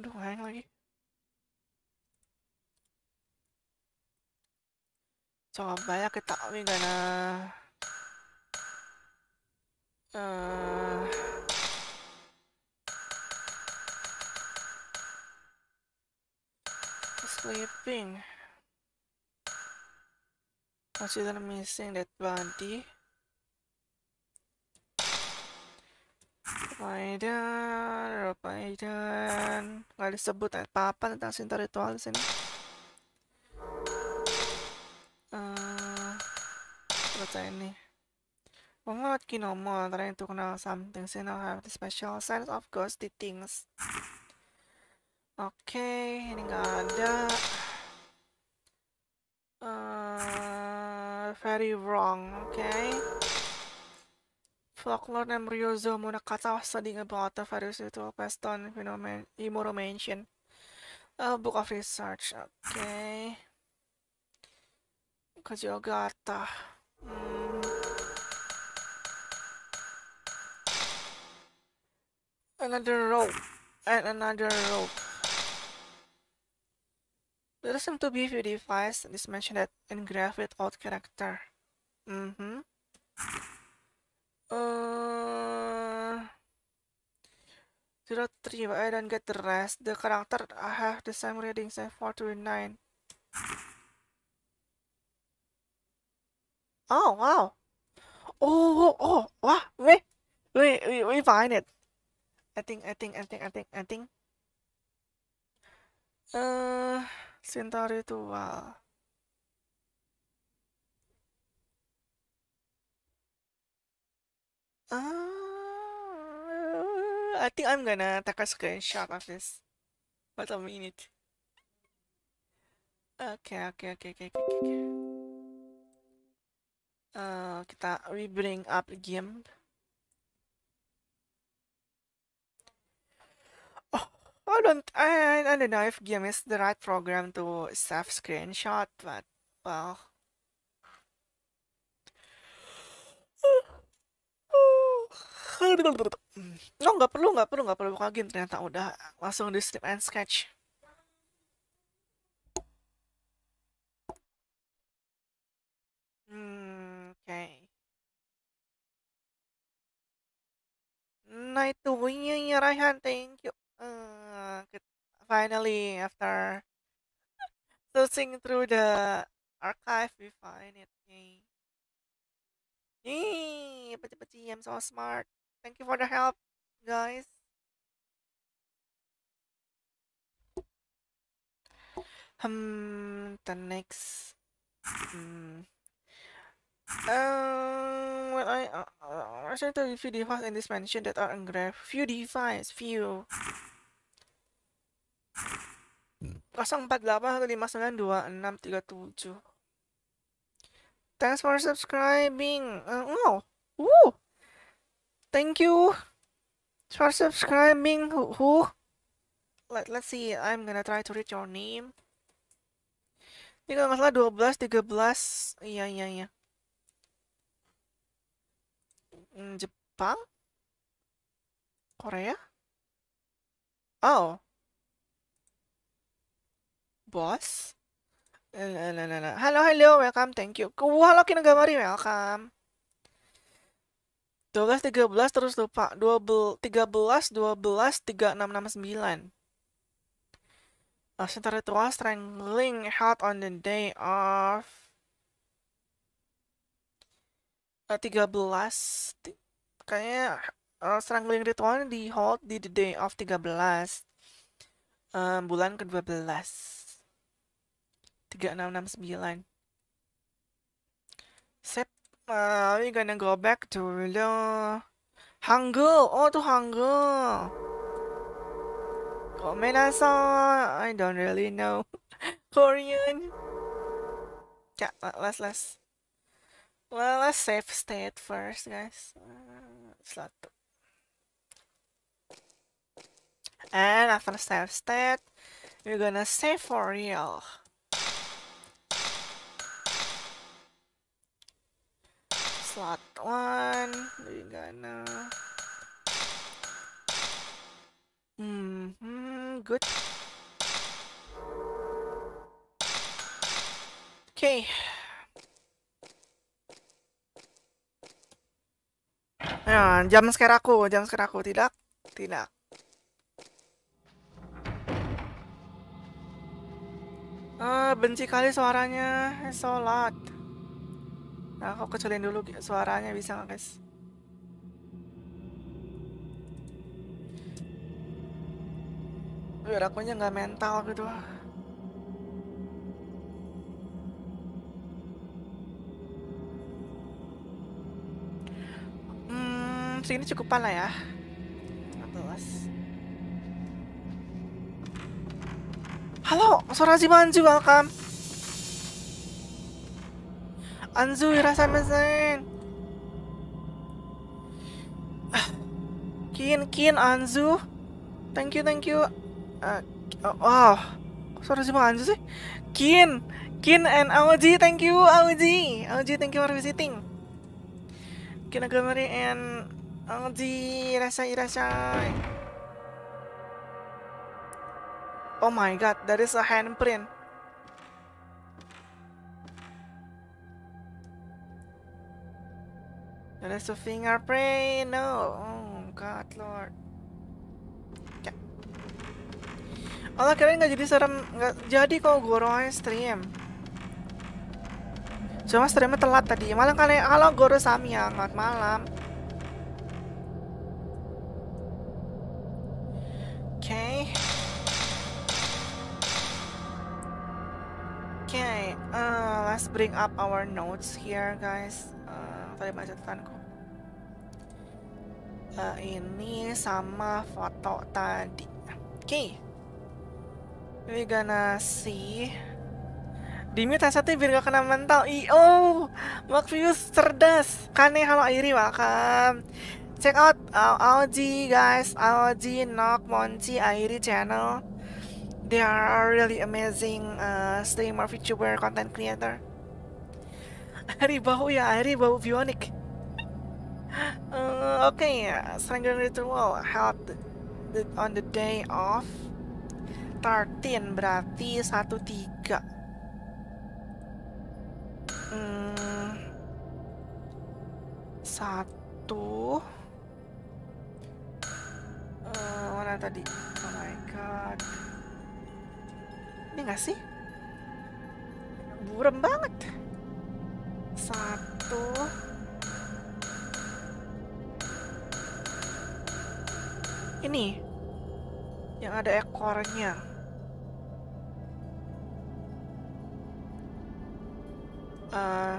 Udah hang lagi. So, banyak kita we gonna uh, sleeping. Consider missing that bounty. Raiden, Raiden. nggak disebut apa-apa tentang Sinta Ritual di sini. Uh, baca ini. Pengawat Kinomo trying to know something she now have the special sense of ghosty things. Oke, ini nggak ada. Uh, very wrong, okay? Folklore ng Ryozo muna studying about the Farisuto question phenomenon Imuro mention. Uh, book of research, okay? Kajogata. Mm. Another rope. And another rope. There does seem to be view device. This mentioned that engrave without character. Mm-hmm. Uh, zero three, but I don't get the rest. The character I have the same reading, as four twenty nine. Oh wow! Oh oh oh! Wow! Wait, wait, we we find it. I think I think I think I think I think. Uh. Sinta ritual. Ah, I think I'm gonna take a screenshot of this. What a minute. Oke, okay, oke, okay, oke, okay, oke, oke, oke. Uh, kita we bring up game. Oh, I don't I, I don't know if Gimme is the right program to save screenshot, but well. No nggak perlu nggak perlu nggak perlu buka game ternyata udah langsung di strip and sketch. Hmm, oke. Okay. Nah itu bunyinya Raihan, thank you. Uh, eh, good. Finally, after searching through the archive, we find it. Yay! Yay! I'm so smart. Thank you for the help, guys. Um, the next. Um, Um, well, I I uh, uh, actually there are few devices in this mansion that are engraved. Few devices, few. empat delapan lima sembilan dua enam tiga tujuh. Thanks for subscribing. Uh, wow, woo. Thank you for subscribing. Who? Let, let's see. I'm gonna try to read your name. Ini kalau dua belas tiga belas, Iya, iya, iya. Mm, Jepang? Korea? Oh. Boss? Nah, eh, nah, eh, nah, eh, halo, halo, welcome, thank you. Halo Kinagamari, welcome. 12, 13, terus lupa. 12, 13, 12, 3669. A center ritual strangling held on the day of 13 eh, kayaknya uh, Strangling Ritual di hold di the day of 13 uh, eh, bulan ke-12 3669 set uh, we gonna go back to the Hangul oh to Hangul Komenasan I don't really know Korean ya yeah, last last Well, let's save state first, guys. Uh, slot 2. And after save state, we're gonna save for real. Slot 1, we're gonna... Mm hmm, good. Okay. Ya, jam sekarang aku, jam sekarang aku. Tidak, tidak. Ah, benci kali suaranya. Eh, salat. Nah, aku kecilin dulu suaranya bisa nggak, guys? Biar akunya nggak mental gitu. Ah. hmm, segini cukupan lah ya halo suara Zimanju welcome Anzu rasa mesin. Ah, Kin Kin Anzu Thank you thank you uh, ah, Wow oh, oh. Suara si Anzu sih Kin Kin and Aoji thank you Aoji Aoji thank you for visiting Kinagamari and Anji, irashai, irashai. Oh my god, there is a handprint. There is a fingerprint. No. Oh god, lord. Allah keren nggak jadi serem nggak jadi kok gorongnya stream. Cuma streamnya telat tadi. Malam kali kalau goro sami ya, malam. bring up our notes here guys uh, tadi baca catatanku uh, ini sama foto tadi oke okay. we gonna see Dimi tasatnya biar gak kena mental IO Makfius cerdas Kane halo Airi welcome Check out uh, Aoji guys Aoji, Nok, Monci, Airi channel They are really amazing uh, streamer, VTuber, content creator bau ya, bau Bionic. Uh, okay, ya, Stranger Ritual held the, on the day of 13 berarti 13. Hmm, satu uh, mana tadi oh my god ini gak sih burem banget satu ini yang ada ekornya uh,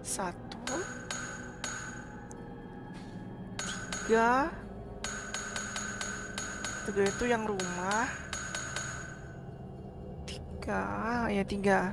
satu tiga tiga itu yang rumah tiga ya tiga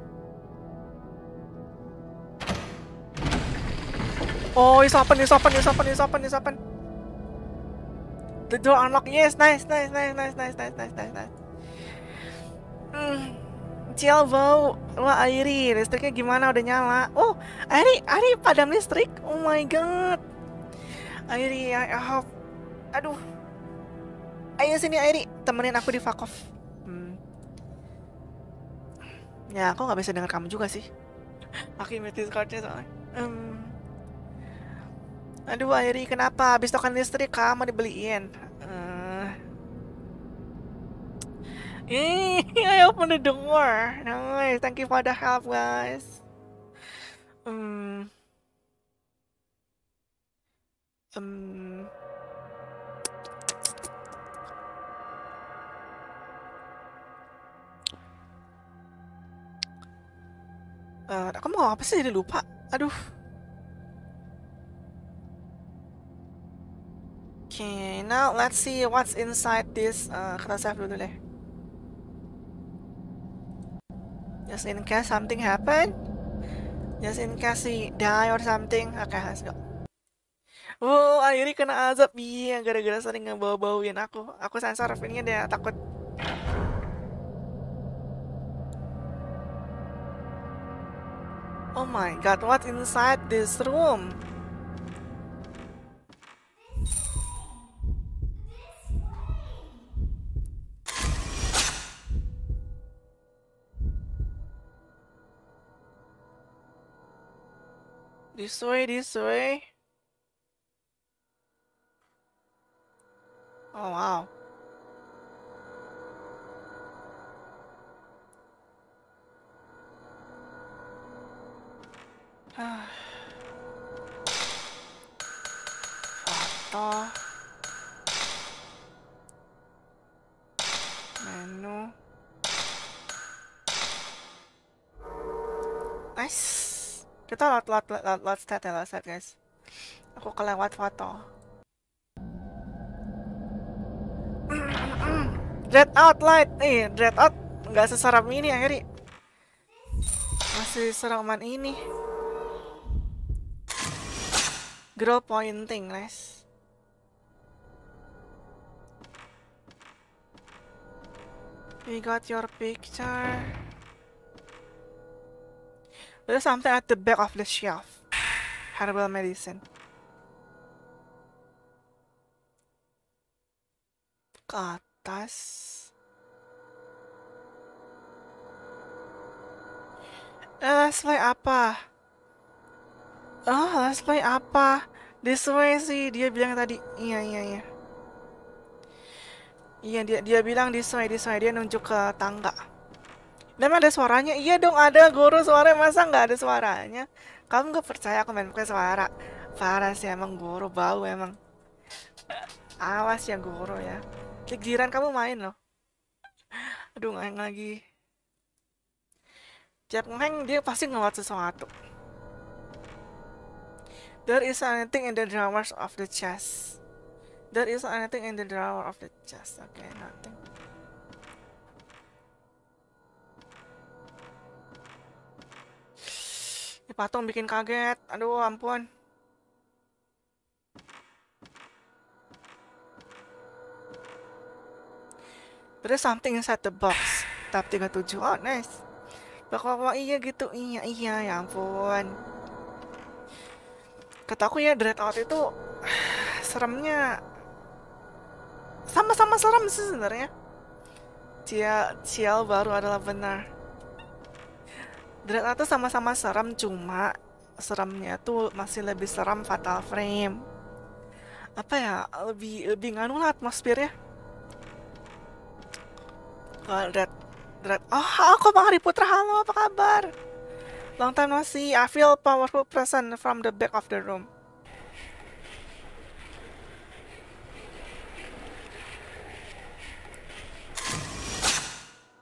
Oh, isopen, open, isopen, open, it's open, open, open. The door unlock. Yes, nice, nice, nice, nice, nice, nice, nice, nice, nice. Hmm. Chill, wow. Wah, Airi, listriknya gimana? Udah nyala. Oh, Airi, Airi padam listrik. Oh my god. Airi, I hope. Aduh. Ayo sini, Airi. Temenin aku di fuck off. Hmm. Ya, aku nggak bisa dengar kamu juga sih. aku mute Discordnya soalnya. Hmm. Aduh, Airi kenapa? Habis token listrik kamu dibeliin. Uh... Eh. I open the door. Nice, thank you for the help, guys. Um, um, uh, aku mau apa sih jadi lupa? Aduh. Okay, now let's see what's inside this uh, kertasaf dulu deh. Just in case something happen. Just in case he die or something. Oke, okay, let's go. Wow, akhirnya kena azab. Iya, gara-gara sering ngebawa-bauin aku. Aku sensor ini dia takut. Oh my god, what's inside this room? This way, this way. Oh, wow. Foto. Menu. Nice. Kita lot lot lot lot stat ya lot stat guys. Aku kelewat foto. Dread out light nih, dread out nggak seseram ini akhirnya. Masih seraman ini. Girl pointing, guys. We got your picture. There's something at the back of the shelf. Herbal medicine. Ke atas. Uh, eh, let's play apa? Oh, let's play apa? This way sih, dia bilang tadi. Iya, iya, iya. Iya, dia, dia bilang this way, this way. Dia nunjuk ke tangga. Memang ada suaranya? Iya dong ada guru suaranya, masa nggak ada suaranya? Kamu nggak percaya aku main pakai suara? Parah sih emang guru bau emang. Awas ya guru ya. Jiran kamu main loh. Aduh ngeheng lagi. Tiap ngeheng dia pasti ngeluat sesuatu. There is anything in the drawers of the chest. There is anything in the drawer of the chest. Okay, nothing. Ini patung bikin kaget. Aduh, ampun. There something inside the box. Tab 37. Oh, nice. Bakal iya gitu. Iya, iya, ya ampun. Kataku ya Dread Out itu seremnya sama-sama serem sih sebenarnya. Cial, cial baru adalah benar. Dreadnought tuh sama-sama serem cuma seremnya tuh masih lebih serem Fatal Frame. Apa ya lebih lebih nganu lah atmosfernya. Kalau Dread Dread Oh, aku Bang Hari Putra halo apa kabar? Long time no see. I feel powerful present from the back of the room.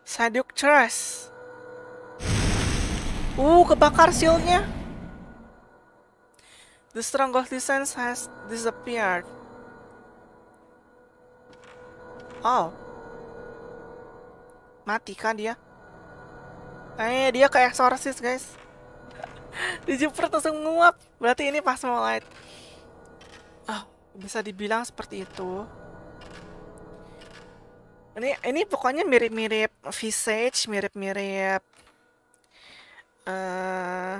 Saduk trust. Uh, kebakar shieldnya. The strong ghostly sense has disappeared. Oh. Mati kan dia? Eh, dia ke eksorsis, guys. Dijemput langsung nguap. Berarti ini pas mau light. Oh, bisa dibilang seperti itu. Ini ini pokoknya mirip-mirip Visage, mirip-mirip uh,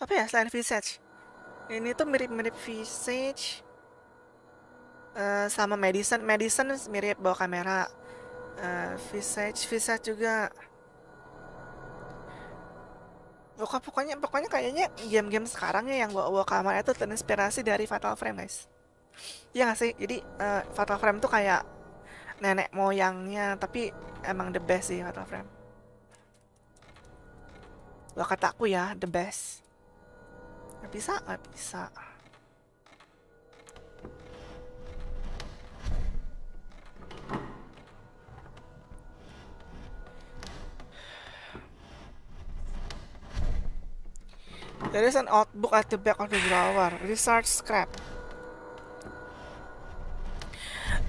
apa ya selain visage ini tuh mirip-mirip visage uh, sama medicine medicine mirip bawa kamera uh, visage visage juga Pokok, pokoknya pokoknya kayaknya game-game sekarangnya yang bawa bawa kamera itu terinspirasi dari Fatal Frame guys Iya gak sih? Jadi uh, Fatal Frame tuh kayak nenek moyangnya tapi emang the best sih Fatal Frame Wah kata aku ya, the best. Gak bisa, gak bisa. There is an outbook at the back of the drawer. Research scrap.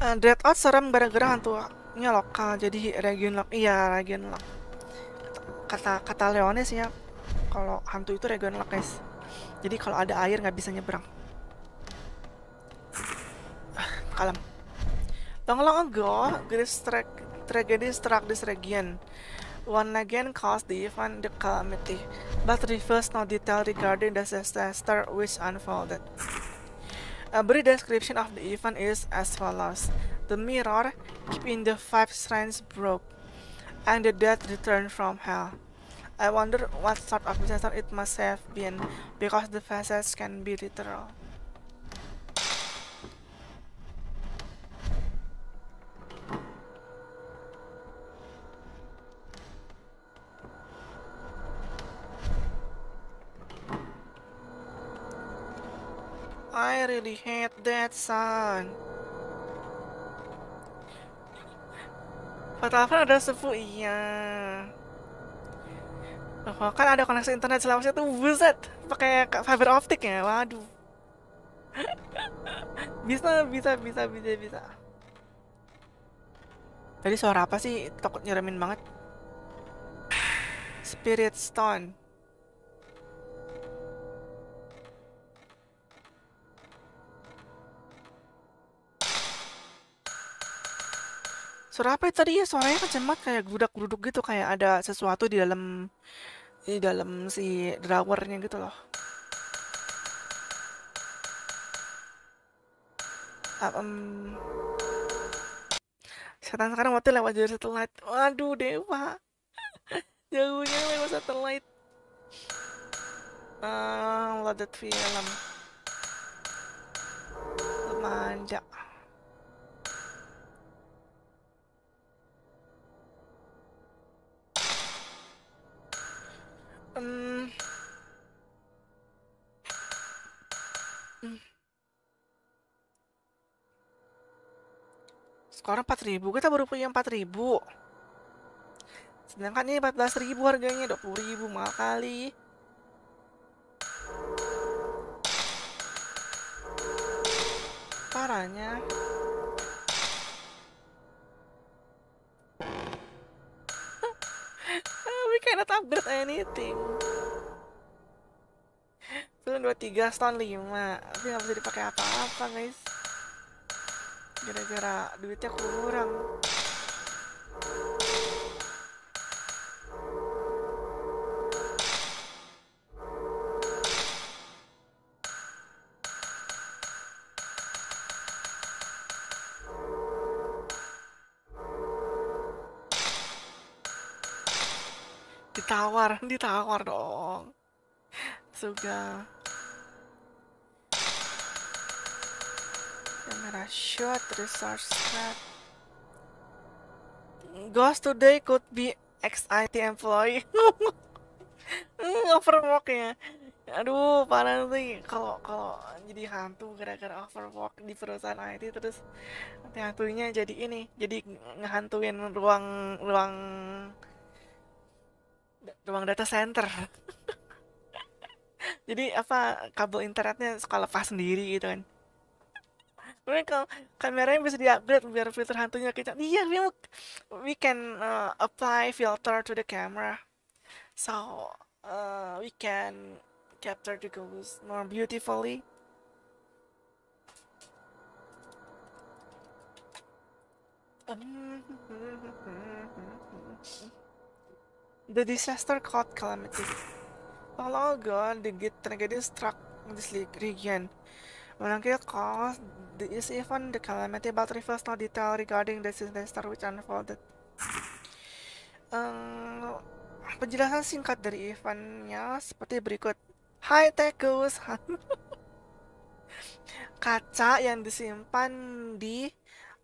Uh, dread out serem gara-gara hantunya lokal, jadi region lokal. Iya, region lokal kata kata Leones ya kalau hantu itu lah guys jadi kalau ada air nggak bisa nyebrang kalem long long ago Greece tra tragedy struck this region one again caused the event the calamity but reveals no detail regarding the disaster which unfolded a brief description of the event is as follows the mirror keeping the five strands broke and the dead returned from hell. I wonder what sort of disaster it must have been, because the faces can be literal. I really hate that sound. Pak Alvan ada sepu? iya. Oh, kan ada koneksi internet selama satu buset pakai fiber optik ya waduh bisa bisa bisa bisa bisa tadi suara apa sih takut nyeremin banget spirit stone Suara apa tadi ya? Suaranya kan cemat kayak gudak-guduk gitu. Kayak ada sesuatu di dalam... Di dalam si drawernya gitu loh. Um, sekarang sekarang waktu lewat jalur satelit. Waduh, Dewa. Jauhnya lewat satelit. Ah, uh, loaded film. Manja. Um. Sekarang 4000 kita baru punya 4000 Sedangkan ini 14000 harganya 20000 mahal kali Parahnya cannot upgrade anything Film 23, setahun 5 Tapi gak bisa dipakai apa-apa guys Gara-gara duitnya kurang ditawar ditawar dong suga Kamera shot resource set. ghost today could be ex IT employee ya. aduh parah sih. kalau kalau jadi hantu gara-gara overwork di perusahaan IT terus hantunya jadi ini jadi ngehantuin ruang ruang ruang data center jadi apa kabel internetnya suka lepas sendiri gitu kan Kemudian kalau kameranya bisa di biar filter hantunya kita Iya, yeah, we, we can uh, apply filter to the camera. So, uh, we can capture the ghost more beautifully. The disaster called calamity. Not long ago, the great tragedy struck this region. When I caused is even the calamity, but reveals no detail regarding the disaster which unfolded. Um, penjelasan singkat dari eventnya seperti berikut. Hai Tekus! Kaca yang disimpan di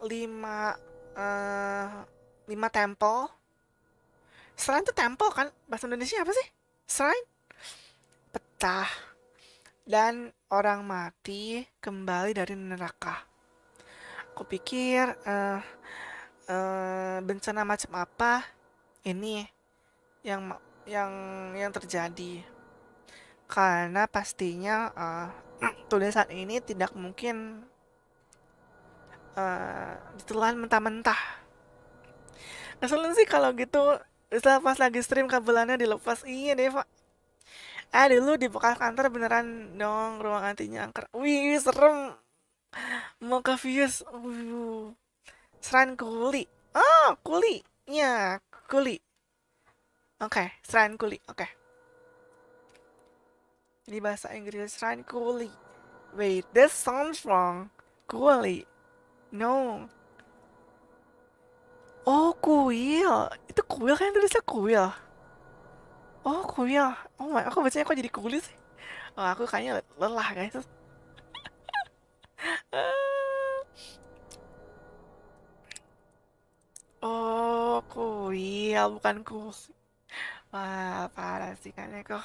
lima, uh, lima temple Selain itu tempel kan, bahasa Indonesia apa sih? Selain Petah. Dan orang mati kembali dari neraka. Aku pikir uh, uh, bencana macam apa ini yang yang yang terjadi. Karena pastinya uh, tulisan ini tidak mungkin uh, ditelan mentah-mentah. Ngeselin sih kalau gitu setelah pas lagi stream kabelannya dilepas. Iya deh, Pak. Ah, dulu di bekas kantor beneran dong ruang antinya angker. Wih, serem. Mau ke views. seran kuli. Oh, kuli. Ya, kuli. Oke, okay, seran kuli. Oke. Okay. Di bahasa Inggris seran kuli. Wait, this sounds wrong. Kuli. No, Oh, kuil. Itu kuil kan tulisnya kuil. Oh, kuil. Oh my, aku bacanya kok jadi kuli sih? Oh, aku kayaknya lelah, guys. oh, kuil bukan kursi. Wah, parah sih kan kok.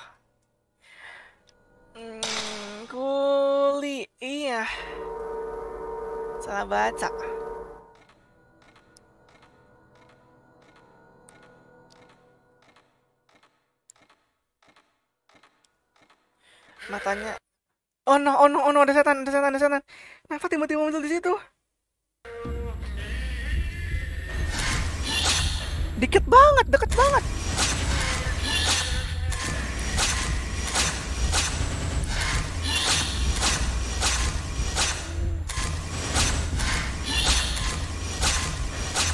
Hmm, kuli, iya. Salah baca. matanya oh no oh no oh no ada setan ada setan ada setan kenapa tiba-tiba muncul di situ dikit banget deket banget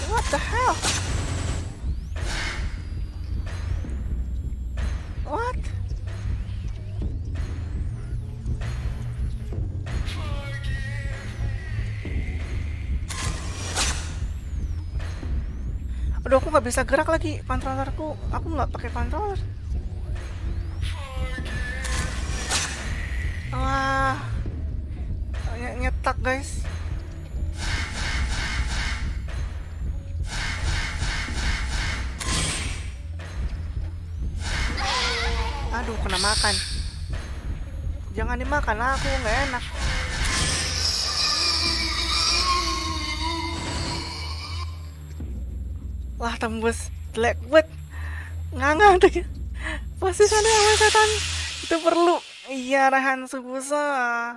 What the hell? nggak bisa gerak lagi kontrolerku aku nggak pakai kontroler wah banyak nyetak guys aduh kena makan jangan dimakan aku nggak enak Wah tembus jelek buat nganga tuh pasti sana sama setan itu perlu iya rahan subusa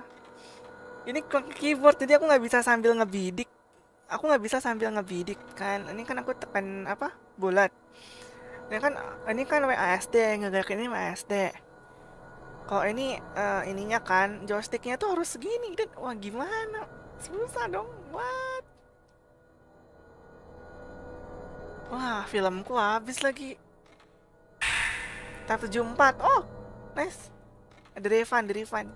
ini keyboard jadi aku nggak bisa sambil ngebidik aku nggak bisa sambil ngebidik kan ini kan aku tekan apa bulat ini kan ini kan WASD ngegerak ini WASD kalau ini uh, ininya kan joysticknya tuh harus segini dan wah gimana susah dong what Wah, filmku habis lagi. Tab 74. Oh, nice. Ada refund, ada refund.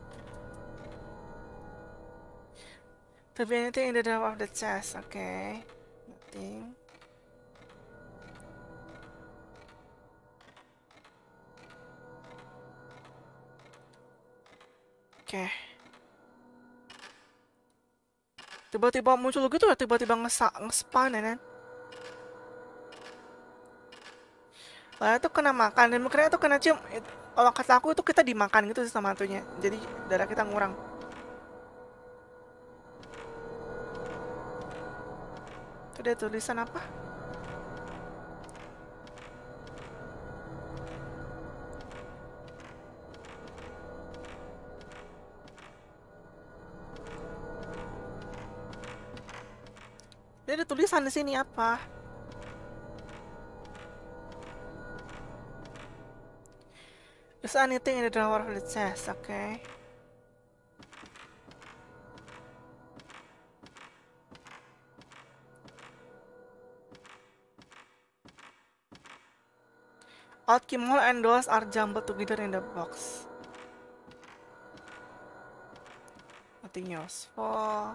To be anything in the drawer of the chest. Oke. Okay. Nothing. Oke. Tiba-tiba muncul gitu ya, tiba-tiba ngesak, ngespan ya, kan? Lara tuh kena makan dan makanya tuh kena cium. Kalau kata aku itu kita dimakan gitu sama hantunya. Jadi darah kita ngurang. Itu dia tulisan apa? Dia ada tulisan di sini apa? Is anything in the drawer of the chest? Okay. Alchemol and those are jumbled together in the box. Nothing else. For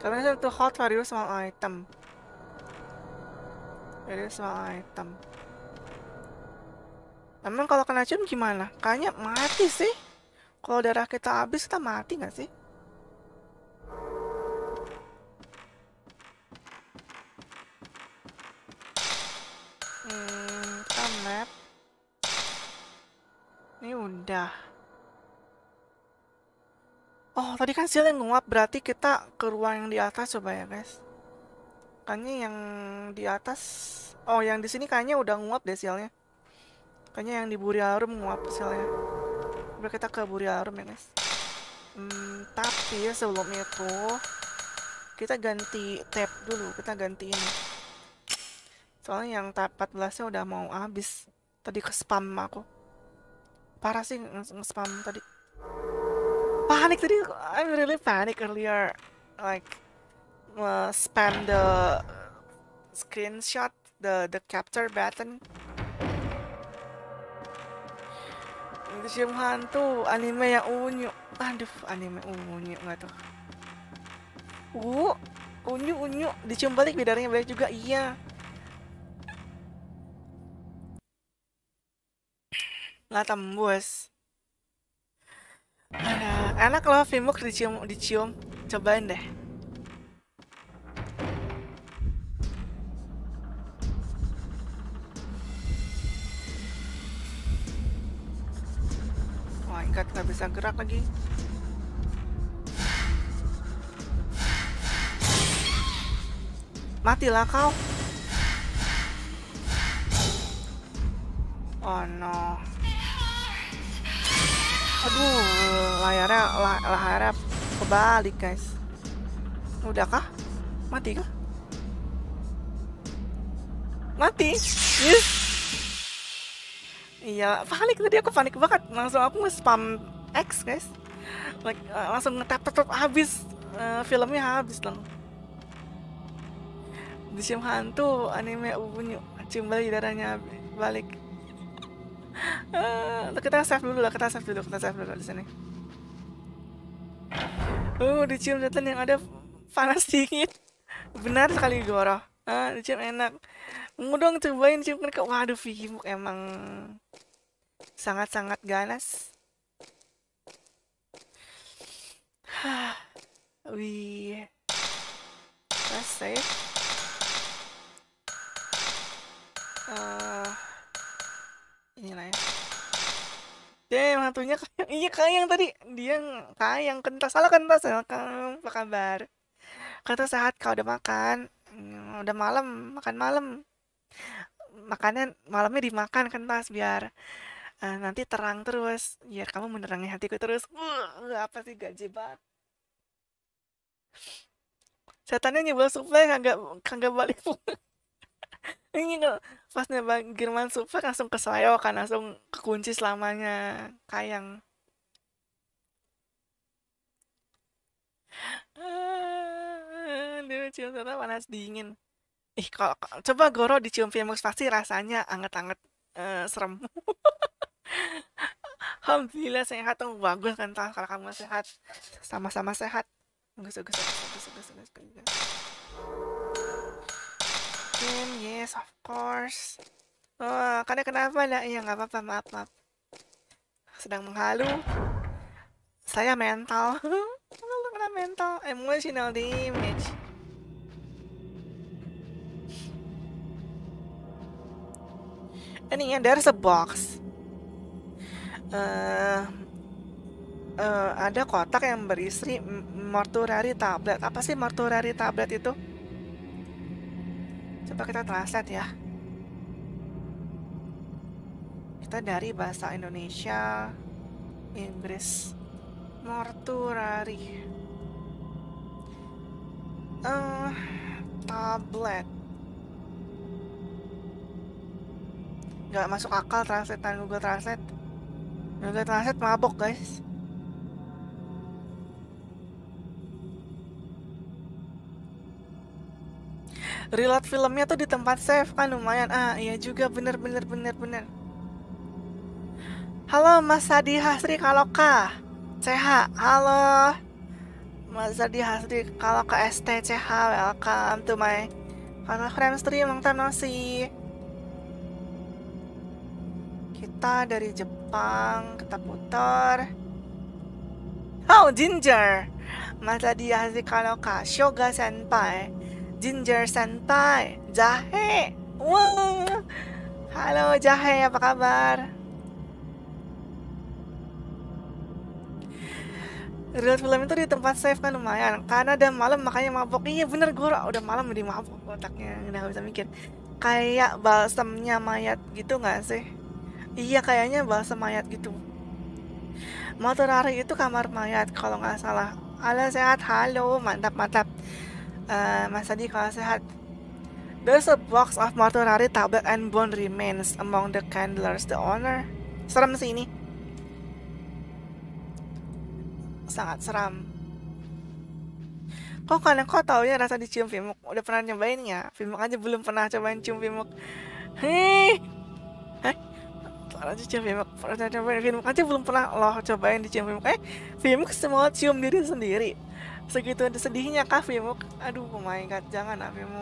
Combination to hot various use item. Jadi soal item. Emang kalau kena cium gimana? Kayaknya mati sih. Kalau darah kita habis, kita mati nggak sih? Hmm, kita map. Ini udah. Oh, tadi kan sial yang nguap, berarti kita ke ruang yang di atas coba ya, guys. Makanya yang di atas... Oh, yang di sini kayaknya udah nguap deh sialnya. Kayaknya yang di Buriarum nguap sialnya. Coba kita ke Buriarum ya, guys. Hmm, tapi ya sebelum itu... Kita ganti tab dulu. Kita ganti ini. Soalnya yang tab 14-nya udah mau habis. Tadi ke spam aku. Parah sih nge-spam tadi. Panik tadi. I'm really panic earlier. Like, spam the uh, screenshot the the capture button museum hantu anime yang unyu aduh anime unyu nggak tuh uh unyu unyu dicium balik bidarnya banyak juga iya lah tembus enak loh Vimuk dicium dicium cobain deh tingkat nggak bisa gerak lagi matilah kau oh no aduh layarnya lah layarnya kebalik guys udah kah mati kah mati yes Iya, panik tadi aku panik banget. Langsung aku nge-spam X, guys. Like, uh, langsung ngetap tap habis uh, filmnya habis dong. Disium hantu anime Ubunyu cium balik darahnya balik. Uh, kita save dulu lah, kita save dulu, kita save dulu di sini. Uh, dicium datang yang ada panas dingin. Benar sekali Goro. Uh, dicium enak mau dong cobain sih mereka waduh vicky emang sangat-sangat ganas wih selesai ya. uh, ini lah ya Damn, hantunya iya Iya, yang tadi. Dia kaya yang yang Kentas. salah kentas. Apa kabar? Kata sehat, kau udah makan? Hmm, udah malam, makan malam. Makannya malamnya dimakan kentas biar uh, nanti terang terus biar kamu menerangi hatiku terus uh, apa sih gaji banget setannya nyebel supaya nggak kagak balik ini pas bang Girman supaya langsung ke saya kan langsung kekunci selamanya kayang ah, aduh cinta panas dingin ih kalau coba Goro dicium Famous pasti rasanya anget-anget uh, serem Alhamdulillah sehat tuh oh, bagus kan kalau kamu sehat sama-sama sehat bagus bagus bagus bagus bagus bagus Then, yes of course oh, karena kenapa lah? Iya, nggak apa-apa, maaf, maaf. Sedang menghalu. Saya mental. Karena mental, emotional damage. And yeah, there's a Uh, uh, ada kotak yang berisi mortuary tablet. Apa sih mortuary tablet itu? Coba kita translate ya. Kita dari bahasa Indonesia, Inggris, mortuary. Uh, tablet nggak masuk akal translatean Google Translate Google Translate mabok guys reload filmnya tuh di tempat save kan lumayan ah iya juga bener bener bener bener halo Mas Sadi Hasri kalau Kaloka CH halo Mas Sadi Hasri kalau ST CH. welcome to my Karena stream, Mang sih kota dari Jepang, kita putar. Oh, Ginger. dia masa Masadi kalau kak Shoga Senpai. Ginger Senpai. Jahe. Wow. Halo Jahe, apa kabar? Real film itu di tempat safe kan lumayan Karena udah malam makanya mabok Iya bener gue udah malam udah mabok otaknya Udah gak bisa mikir Kayak balsamnya mayat gitu gak sih? Iya kayaknya bahasa mayat gitu. Maturari itu kamar mayat kalau nggak salah. Halo sehat, halo mantap mantap. Uh, Mas Adi kalau sehat. There's a box of mortuary tablet and bone remains among the candlers. The owner. Serem sih ini. Sangat seram. Kok kalian kok tau ya rasa dicium Vimuk? Udah pernah nyobain ya? Vimuk aja belum pernah cobain cium Vimuk. Hei. Hei Farah tuh cium film Farah cobain film aja kan belum pernah loh cobain dicium film kayak eh, film semua cium diri sendiri segitu sedihnya kah film aduh oh my god jangan ah film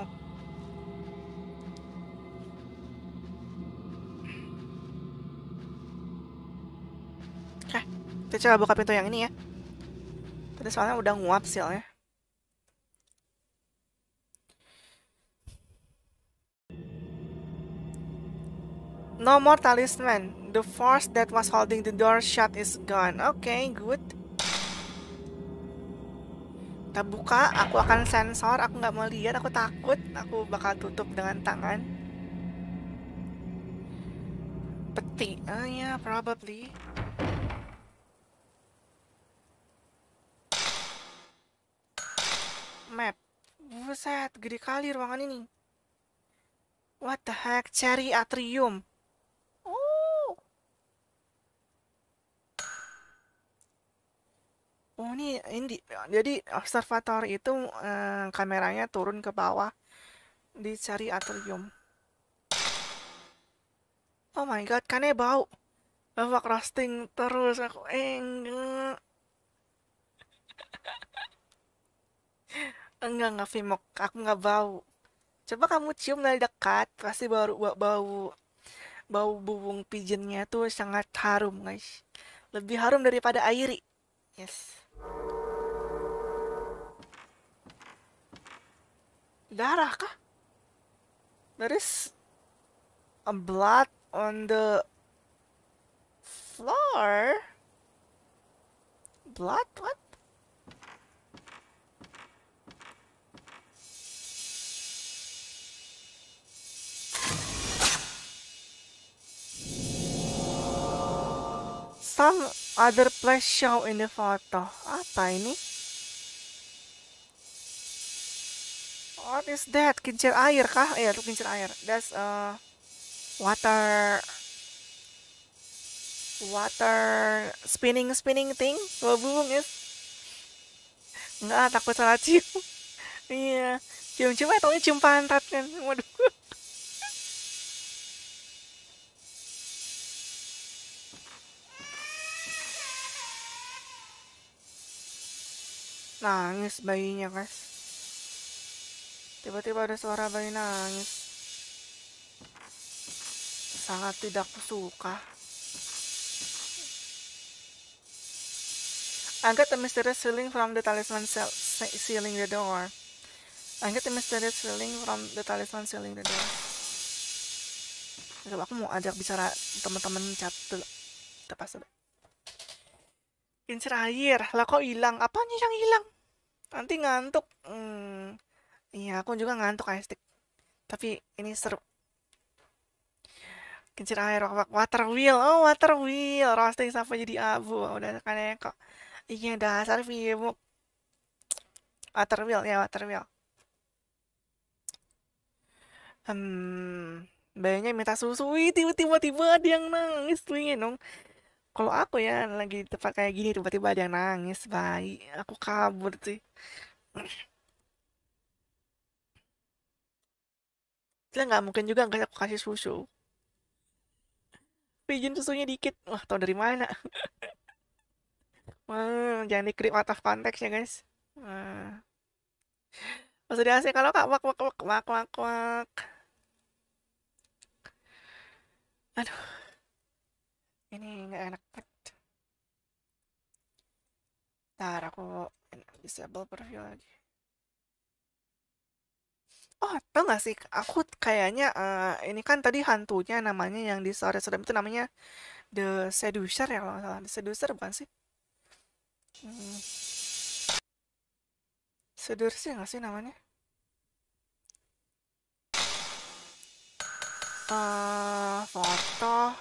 Oke, kita coba buka pintu yang ini ya. Tadi soalnya udah nguap sih ya No more talisman. The force that was holding the door shut is gone. Okay, good. Kita buka. Aku akan sensor. Aku nggak mau lihat. Aku takut. Aku bakal tutup dengan tangan. Peti. Oh uh, ah, yeah, probably. Map. Buset, gede kali ruangan ini. What the heck? Cherry atrium. Oh ini ini jadi observator itu eh, kameranya turun ke bawah dicari atrium. Oh my god, kane bau. Bapak roasting terus aku enggak. enggak enggak Vimok, aku enggak bau. Coba kamu cium dari dekat, pasti baru bau bau bubung pigeonnya tuh sangat harum guys. Lebih harum daripada airi. Yes. darah kah? There is a blood on the floor. Blood? What? Some other place show in the photo. Apa ini? What is that? Kincir air kah? Iya itu kincir air. That's a uh, water water spinning spinning thing. Lo bingung is. Enggak, takut salah cium. Iya. yeah. Cium-cium atau taunya cium pantat kan. Waduh. Nangis bayinya, guys. Tiba-tiba ada suara bayi nangis. Sangat tidak suka. Angkat the mysterious ceiling from the talisman ceiling the door. Angkat the mysterious ceiling from the talisman ceiling the door. Coba aku mau ajak bicara teman-teman chat dulu. Tepas dulu. Insir air, lah kok hilang? Apanya yang hilang? Nanti ngantuk. Hmm. Iya, aku juga ngantuk Aestik. Tapi ini seru. Kincir air, water wheel. Oh, water wheel. Roasting sampai jadi abu. Udah kan ya, kok. Iya, dasar Vimuk. Water wheel, ya water wheel. Hmm, bayangnya minta susu. Wih, tiba-tiba ada yang nangis. Wih, dong kalau aku ya lagi di tempat kayak gini tiba-tiba ada yang nangis baik aku kabur sih Dia nggak mungkin juga nggak aku kasih susu. Pijin susunya dikit. Wah, tau dari mana? Wah, hmm, jangan dikrip out of context ya, guys. Wah. Hmm. Maksudnya sih kalau kak wak wak wak wak wak wak. Aduh. Ini nggak enak banget. Ntar aku disable preview lagi. Oh, tau gak sih? Aku kayaknya eh, ini kan tadi hantunya namanya yang di sore sore itu namanya The Seducer ya kalau nggak salah. The Seducer bukan sih? Hmm. sih ya nggak sih namanya? Uh, foto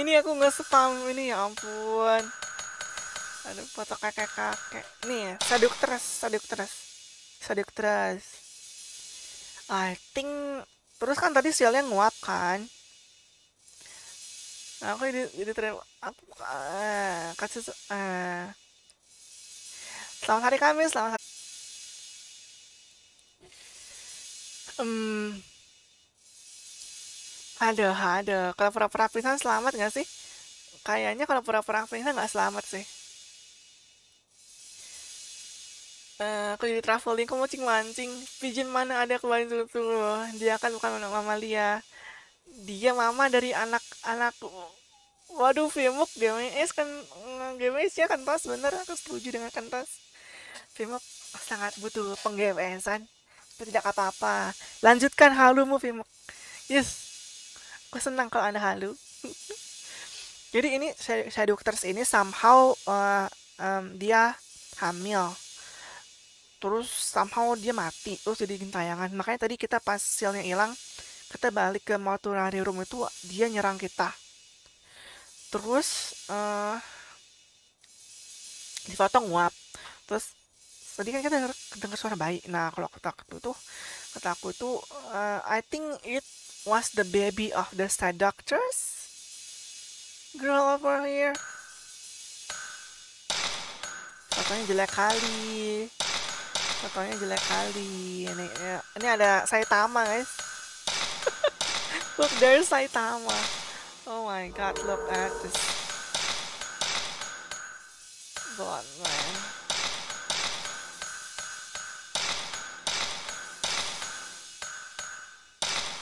ini aku nggak spam ini ya ampun aduh foto kakek kakek nih ya seductress. terus Sadik Trust I think terus kan tadi sialnya nguap kan nah, aku jadi jadi terima aku uh, kasih uh, selamat hari Kamis selamat hari um, ada ada kalau pura-pura pingsan selamat nggak sih kayaknya kalau pura-pura pingsan nggak selamat sih Uh, aku jadi traveling, kamu mancing-mancing. Pigeon mana ada kemarin tuh tuh? Dia kan bukan anak mamalia. Dia mama dari anak-anak. Waduh, Vimuk GMS kan GMS ya pas bener. Aku setuju dengan pas. Vimuk sangat butuh penggemesan. Tapi tidak apa-apa. Lanjutkan halumu, Vimuk. Yes. Aku senang kalau ada halu. jadi ini Shadow Doctors ini somehow uh, um, dia hamil terus somehow dia mati terus jadi gentayangan makanya tadi kita pas sealnya hilang kita balik ke mortuary Room itu dia nyerang kita terus uh, eh, di foto nguap terus tadi kan kita dengar suara bayi nah kalau kata aku tuh kata aku itu uh, I think it was the baby of the seductress girl over here katanya jelek kali Fotonya jelek kali. Ini ya. ini ada Saitama, guys. look, there's Saitama. Oh my god, look at this. God, man.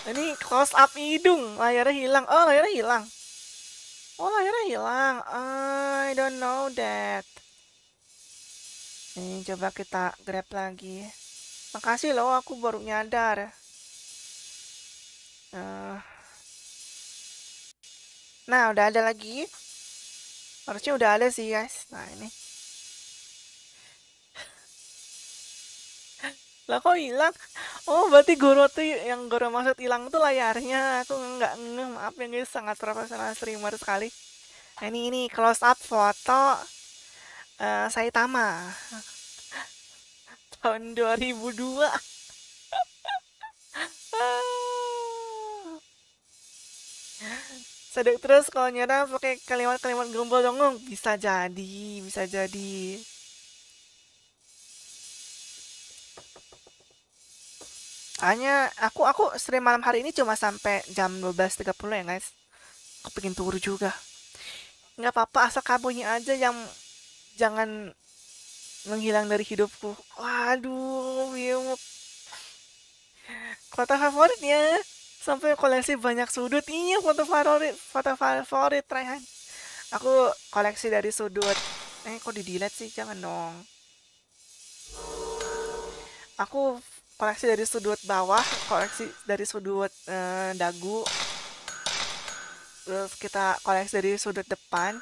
Ini close up hidung, layarnya hilang. Oh, layarnya hilang. Oh, layarnya hilang. I don't know that. Ini coba kita grab lagi. Makasih loh, aku baru nyadar. Eh. Nah, udah ada lagi. Harusnya udah ada sih, guys. Nah, ini. lah kok hilang? Oh, berarti guru tuh yang guru maksud hilang tuh layarnya. Aku nggak ngeh, maaf ya guys, sangat profesional streamer sekali. Nah, ini ini close up foto uh, Saitama tahun 2002 Sedek terus kalau nyerah pakai kalimat-kalimat gerombol dongong bisa jadi, bisa jadi. Hanya aku aku stream malam hari ini cuma sampai jam 12.30 ya guys. Aku pengen turu juga. Nggak apa-apa asal kabunya aja yang jangan menghilang dari hidupku waduh Miuk kota favoritnya sampai koleksi banyak sudut iya foto favorit foto favorit Rehan aku koleksi dari sudut eh kok di delete sih jangan dong aku koleksi dari sudut bawah, koleksi dari sudut eh, dagu, terus kita koleksi dari sudut depan,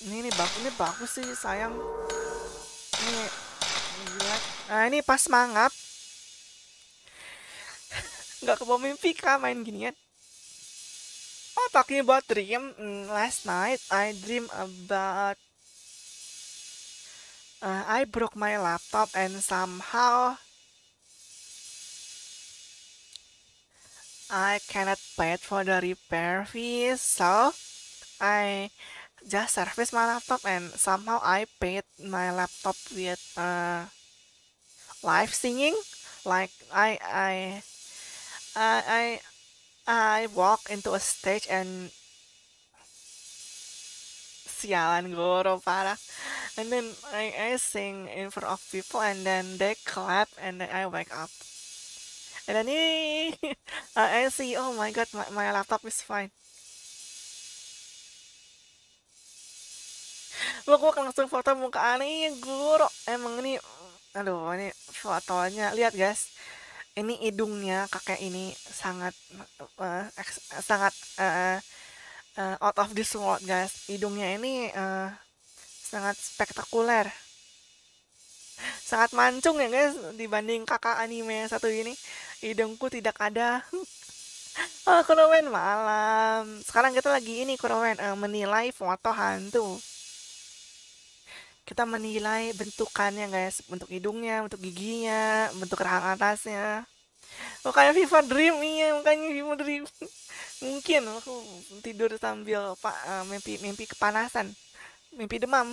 ini nih bagus ini bagus sih sayang ini, nah ini pas mangap nggak kebawa mimpi kah main ginian oh talking about dream hmm, last night I dream about uh, I broke my laptop and somehow I cannot pay for the repair fee so I just service my laptop and somehow I paid my laptop with uh, live singing like I I I I, I walk into a stage and sialan goro parah and then I, I sing in front of people and then they clap and then I wake up and then I see oh my god my, my laptop is fine Lu gue langsung foto muka aneh iya, guru. Emang ini aduh ini fotonya lihat guys. Ini hidungnya kakek ini sangat uh, sangat uh, uh, out of this world guys. Hidungnya ini uh, sangat spektakuler. Sangat mancung ya guys dibanding kakak anime yang satu ini. Hidungku tidak ada. Oh, Kurowen malam. Sekarang kita lagi ini Kurowen uh, menilai foto hantu kita menilai bentukannya guys ya? bentuk hidungnya bentuk giginya bentuk rahang atasnya makanya Viva Dream iya makanya Viva Dream mungkin aku tidur sambil pak eh, mimpi mimpi kepanasan mimpi demam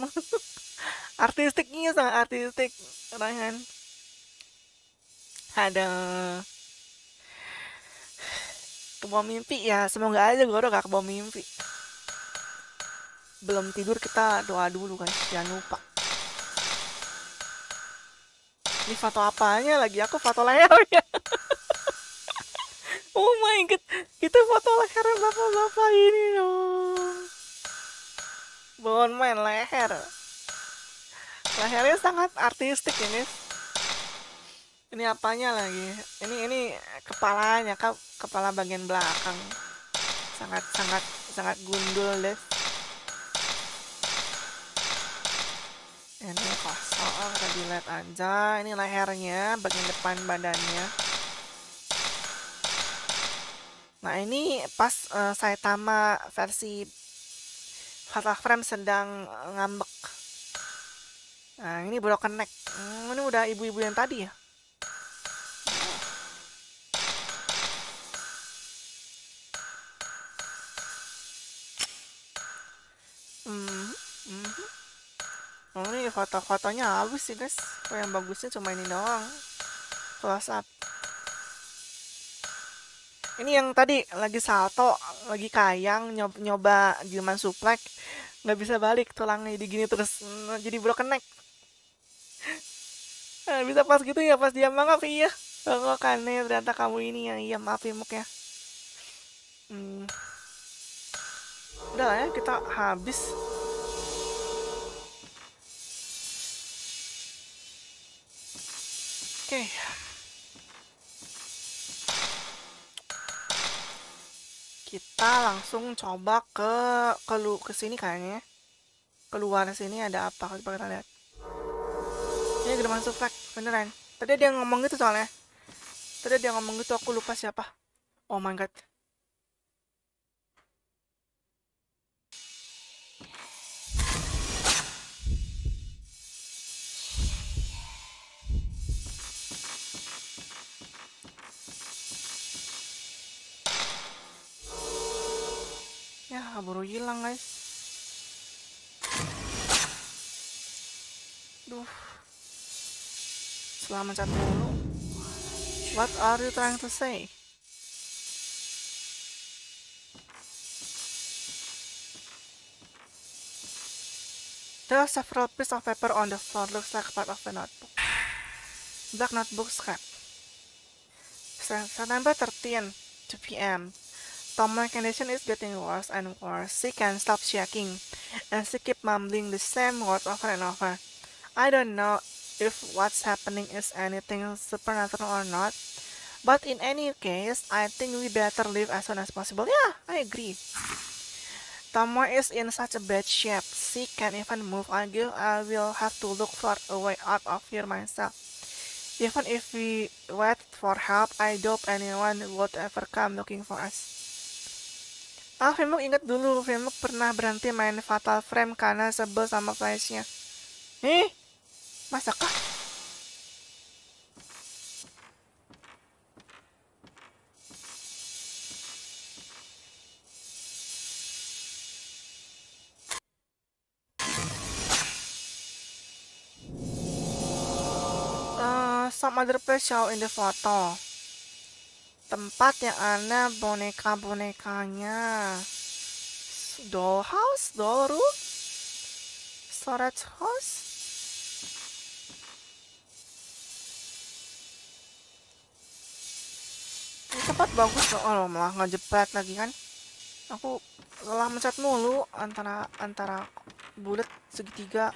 artistiknya sangat artistik Ryan ada kebawa mimpi ya semoga aja gue udah gak kebawa mimpi belum tidur kita doa dulu guys, jangan lupa. Ini foto apanya lagi? Aku foto leher ya. oh my god, kita foto leher bapak-bapak ini dong. Bon main leher. Lehernya sangat artistik ini. Ini apanya lagi? Ini ini kepalanya, kepala bagian belakang sangat sangat sangat gundul deh ini kosong kita delete aja ini lehernya bagian depan badannya nah ini pas uh, eh, tama versi Fatal Frame sedang eh, ngambek nah ini broken neck hmm, ini udah ibu-ibu yang tadi ya oh ini kota-kotanya habis sih guys Oh yang bagusnya cuma ini doang close up ini yang tadi lagi salto lagi kayang nyoba, nyoba gimana suplek nggak bisa balik tulangnya jadi gini terus nah, jadi broken neck bisa pas gitu ya pas dia mangap iya oh, kok Tengokannya ternyata kamu ini yang iya maaf ya, ya. hmm. udah lah ya kita habis Okay. Kita langsung coba ke lu ke sini kayaknya. Ya. Keluar sini ada apa? Coba kita lihat. Ini gede masuk flag, beneran. Tadi dia ngomong gitu soalnya. Tadi dia ngomong gitu aku lupa siapa. Oh my god. kabur ah, hilang guys duh Selamat satu dulu what are you trying to say There are several pieces of paper on the floor, looks like part of a notebook. Black notebook scrap. September 13, 2 p.m. Tom's condition is getting worse and worse. She can't stop shaking, and she keeps mumbling the same words over and over. I don't know if what's happening is anything supernatural or not, but in any case, I think we better leave as soon as possible. Yeah, I agree. Tomo is in such a bad shape. She can't even move. I give I will have to look for a way out of here myself. Even if we wait for help, I doubt anyone would ever come looking for us. Ah, Framework ingat dulu, Framework pernah berhenti main Fatal Frame karena sebel sama flashnya. Eh? Masa kah? Uh, some other place show in the photo tempat yang ada boneka-bonekanya. Dollhouse, room, storage house. Ini tempat bagus loh, oh, malah ngejepret lagi kan. Aku lelah mencet mulu antara antara bulat segitiga.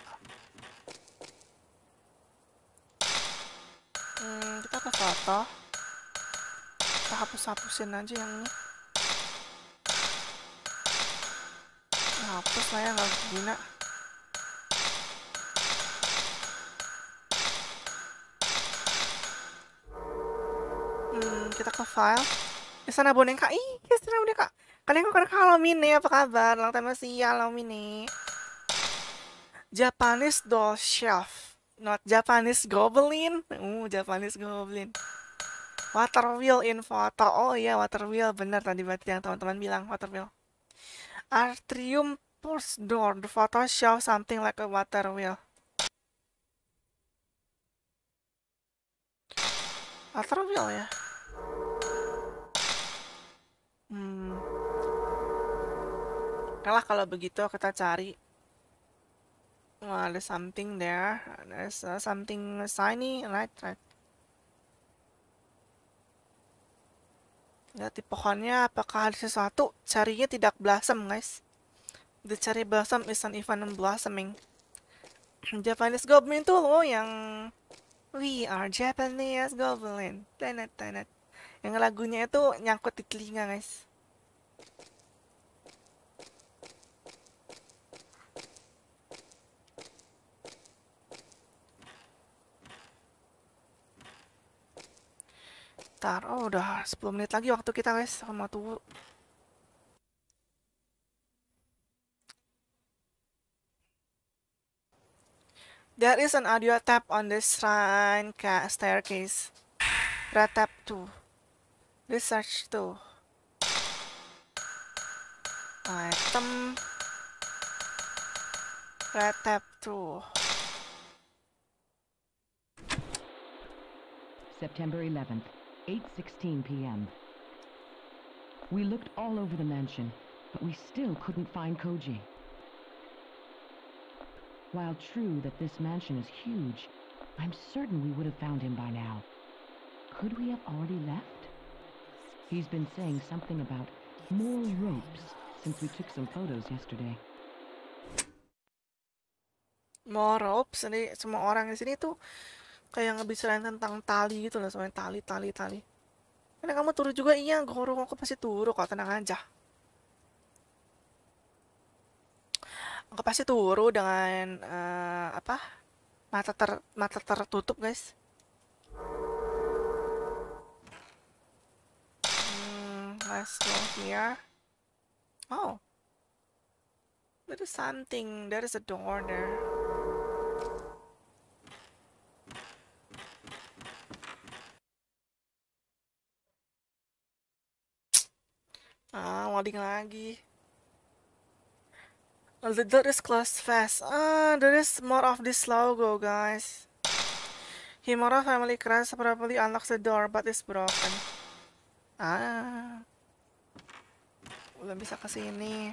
Hmm, kita ke foto kita hapus-hapusin aja yang ini hapus lah ya nggak guna hmm, kita ke file istana boneka ih istana boneka kalian kok kalau mini apa kabar lang time sih halo mini Japanese doll shelf not Japanese goblin uh Japanese goblin Water wheel in foto. Oh iya, water wheel benar tadi berarti yang teman-teman bilang water wheel. Atrium post door. The photo show something like a water wheel. Water wheel ya. Hmm. Kalah kalau begitu kita cari Well, oh, there's something there. There's something shiny, right? Right. Lihat ya, pohonnya apakah ada sesuatu? Carinya tidak blossom, guys. The cherry blossom is an event blossoming. Japanese Goblin tuh loh yang We are Japanese Goblin. Tenet, tenet. Yang lagunya itu nyangkut di telinga, guys. Bentar, Oh, udah 10 menit lagi waktu kita, guys. Sama tuh. There is an audio tap on the shrine staircase. Red tap 2. Research 2. Item. Red tap 2. September 11th. 8.16 p.m. We looked all over the mansion, but we still couldn't find Koji. While true that this mansion is huge, I'm certain we would have found him by now. Could we have already left? He's been saying something about more ropes since we took some photos yesterday. More ropes, jadi semua orang di sini tuh kayak ngebicarain tentang tali gitu loh soalnya tali tali tali karena kamu turun juga iya guru aku pasti turun kok tenang aja aku pasti turun dengan uh, apa mata ter mata tertutup guys hmm, let's go here oh there is something there is a door there Ah, loading lagi. The door is closed fast. Ah, there is more of this logo, guys. Himura family crash probably unlocks the door, but it's broken. Ah. Belum bisa ke sini.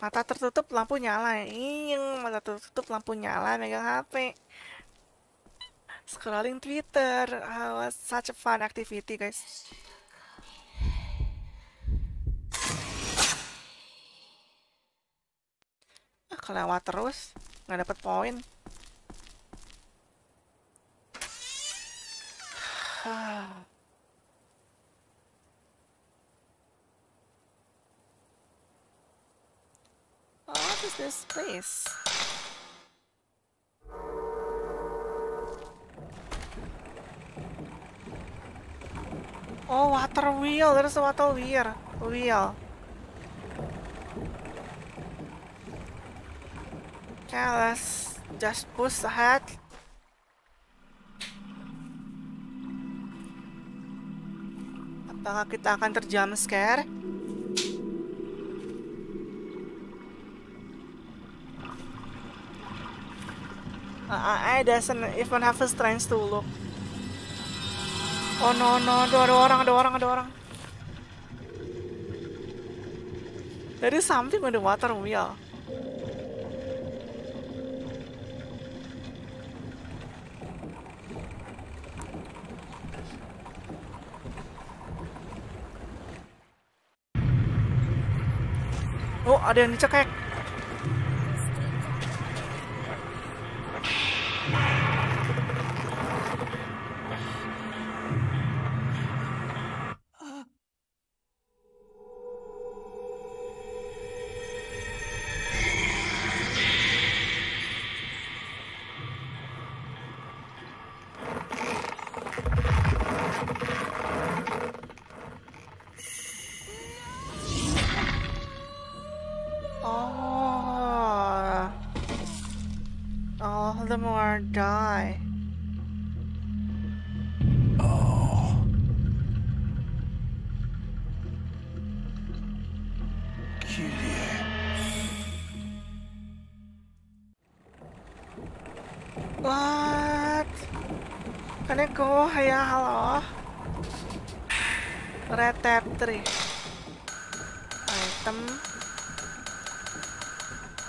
Mata tertutup, lampu nyala. Iyeng, mata tertutup, lampu nyala, megang HP. Scrolling Twitter. Oh, such a fun activity, guys. kelewat terus nggak dapet poin oh, What is this place? Oh, water wheel. There's a water wheel. Wheel. Okay, let's just push ahead. Apakah kita akan terjam scare? Uh, I uh, doesn't eh, even have a strength to look. Oh no no, ada, orang, ada orang, ada orang. There is something on the water wheel. ada yang dicekek gonna die. Oh. Kyrie. What? Can I go Yeah, Hello? Red tap 3 Item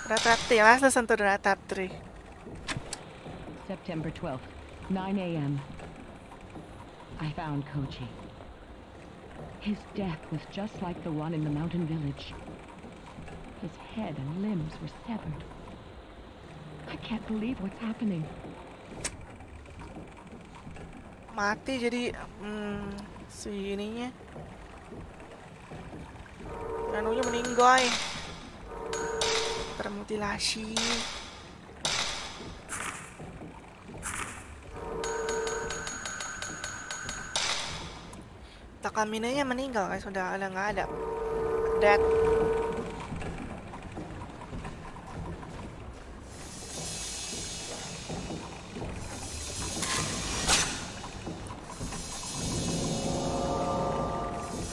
Red tap 3 Let's listen to the red tap 3 September 12th, 9 a.m. I found Koji. His death was just like the one in the mountain village. His head and limbs were severed. I can't believe what's happening. Mati jadi hmm, si ininya. Ranunya meninggal. Termutilasi. Paminanya meninggal guys sudah ada nggak ada. Dead.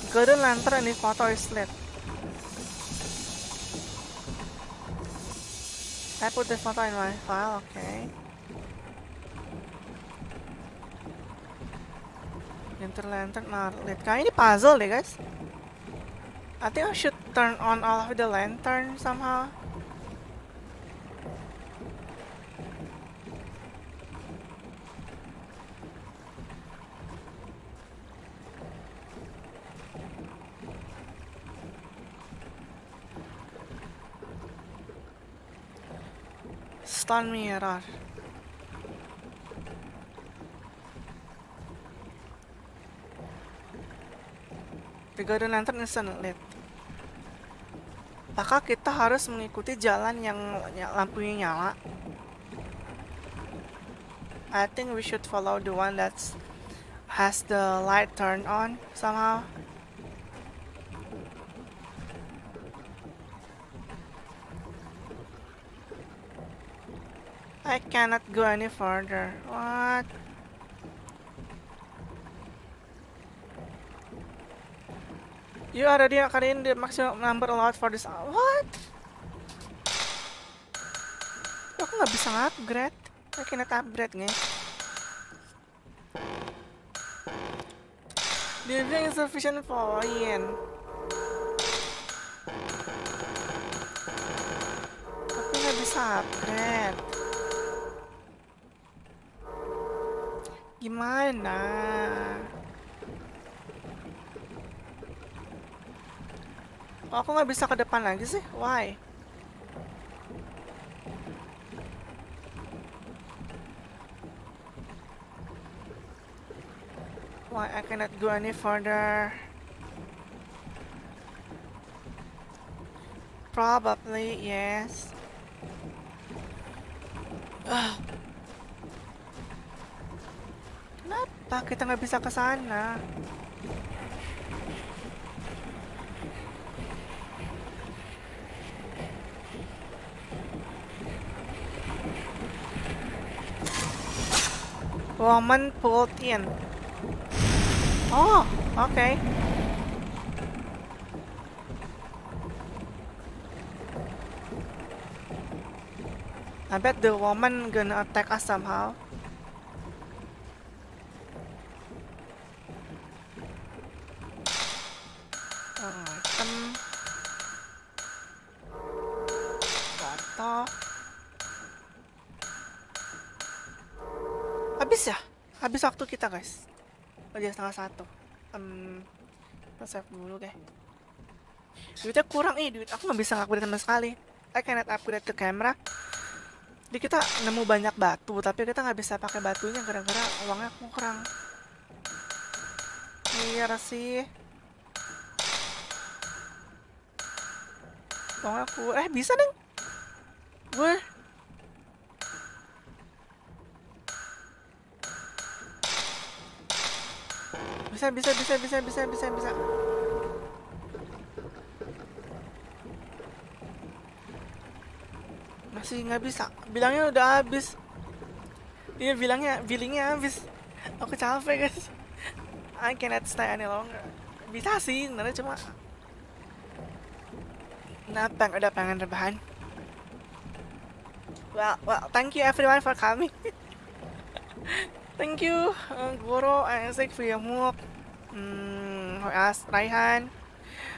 Golden Lantern ini foto is lit. I put this photo in my file, okay. lantern marlet. Nah, kayaknya ini puzzle deh guys. I think I should turn on all of the lantern somehow. Stun mirror. The dan Lantern Instant lit. Apakah kita harus mengikuti jalan yang lampunya nyala? I think we should follow the one that has the light turned on somehow. I cannot go any further. What? You iya, already ready kan in the maximum number allowed for this. What? Aku nggak bisa upgrade. Aku kena upgrade nih. sufficient for point. Aku nggak bisa upgrade. Gimana? Kok aku nggak bisa ke depan lagi sih? Why? Why I cannot go any further? Probably, yes. Ugh. Kenapa kita nggak bisa ke sana? Woman pulled in. Oh, okay. I bet the woman gonna attack us somehow. kita guys udah setengah satu um, save dulu deh duitnya kurang ih duit aku nggak bisa upgrade sama sekali I cannot upgrade ke kamera jadi kita nemu banyak batu tapi kita nggak bisa pakai batunya gara-gara uangnya aku kurang iya sih uang aku eh bisa neng? gue bisa bisa bisa bisa bisa bisa bisa masih nggak bisa bilangnya udah habis dia bilangnya billingnya habis aku capek guys I cannot stay any longer bisa sih nanti cuma Napang udah pengen rebahan well well thank you everyone for coming thank you uh, Goro Isaac Priamuk Hmm, As Raihan.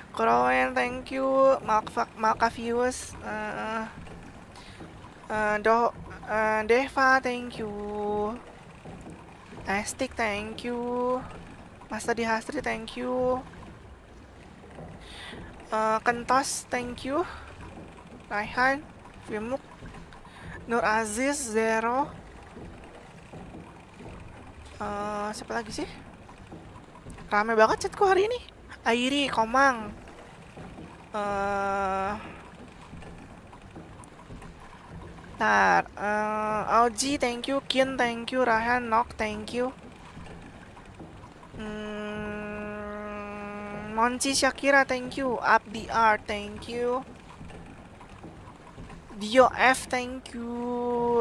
Kroen, thank you. Malkfak, Malkavius. Uh, uh, Do, uh, Deva, thank you. Astik, thank you. Masa di Hasri, thank you. Uh, Kentos, thank you. Raihan, Vimuk, Nur Aziz, Zero. Uh, siapa lagi sih? Rame banget chatku hari ini. Airi, Komang. Uh... Eh, Ntar, uh, eh, thank you. Kin, thank you. Rahan, Nok, thank you. Hmm, Monci Shakira, thank you. the Art, thank you. Dio F, thank you.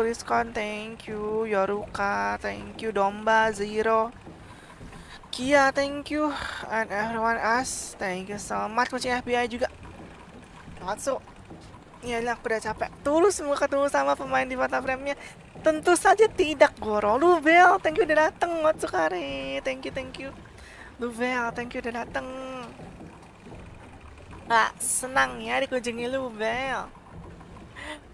Rizkon, thank you. Yoruka, thank you. Domba, Zero. Kia, thank you. And everyone else, thank you so much. Kucing FBI juga. Masuk. Iyalah, aku udah capek. Tulus semua ketemu sama pemain di mata frame-nya. Tentu saja tidak, Goro. Luvel. thank you udah dateng, Matsukare. Thank you, thank you. Luvel, thank you udah dateng. Nah, senang ya dikunjungi Luvel.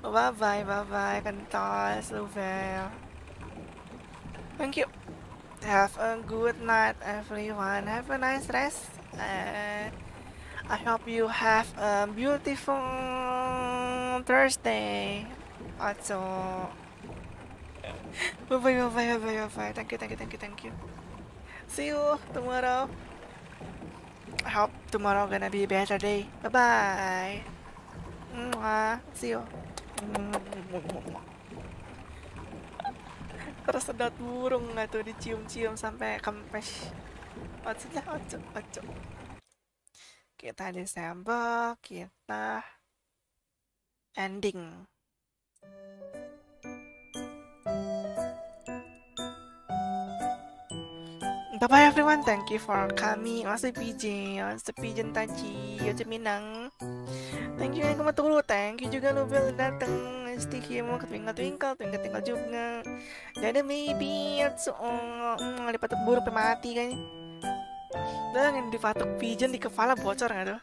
Bye-bye, bye-bye. Kentos, Luvel. Thank you. Have a good night, everyone. Have a nice rest. And I hope you have a beautiful Thursday. Also, bye bye, bye bye, bye bye, bye. Thank you, thank you, thank you, thank you. See you tomorrow. I hope tomorrow gonna be a better day. Bye bye. Mwah. See you. tersedot burung nggak tuh dicium-cium sampai kempes maksudnya lah ojo ojo kita Desember kita ending Bye-bye everyone, thank you for coming. Masih pijen, masih pijen Taji, yo Thank you yang kamu tulu, thank you juga Lubel dateng always mau Ketwinkel twinkle twinkle twinkle juga jadi ada baby so, um, um, Lipat burung mati kan Dan yang dipatuk pigeon di kepala bocor nggak tuh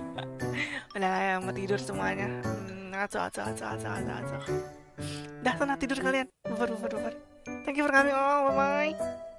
Udah ya mau tidur semuanya Ngaco ngaco ngaco ngaco ngaco ngaco Dah sana tidur kalian Bubar bubar bubar Thank you for coming oh bye bye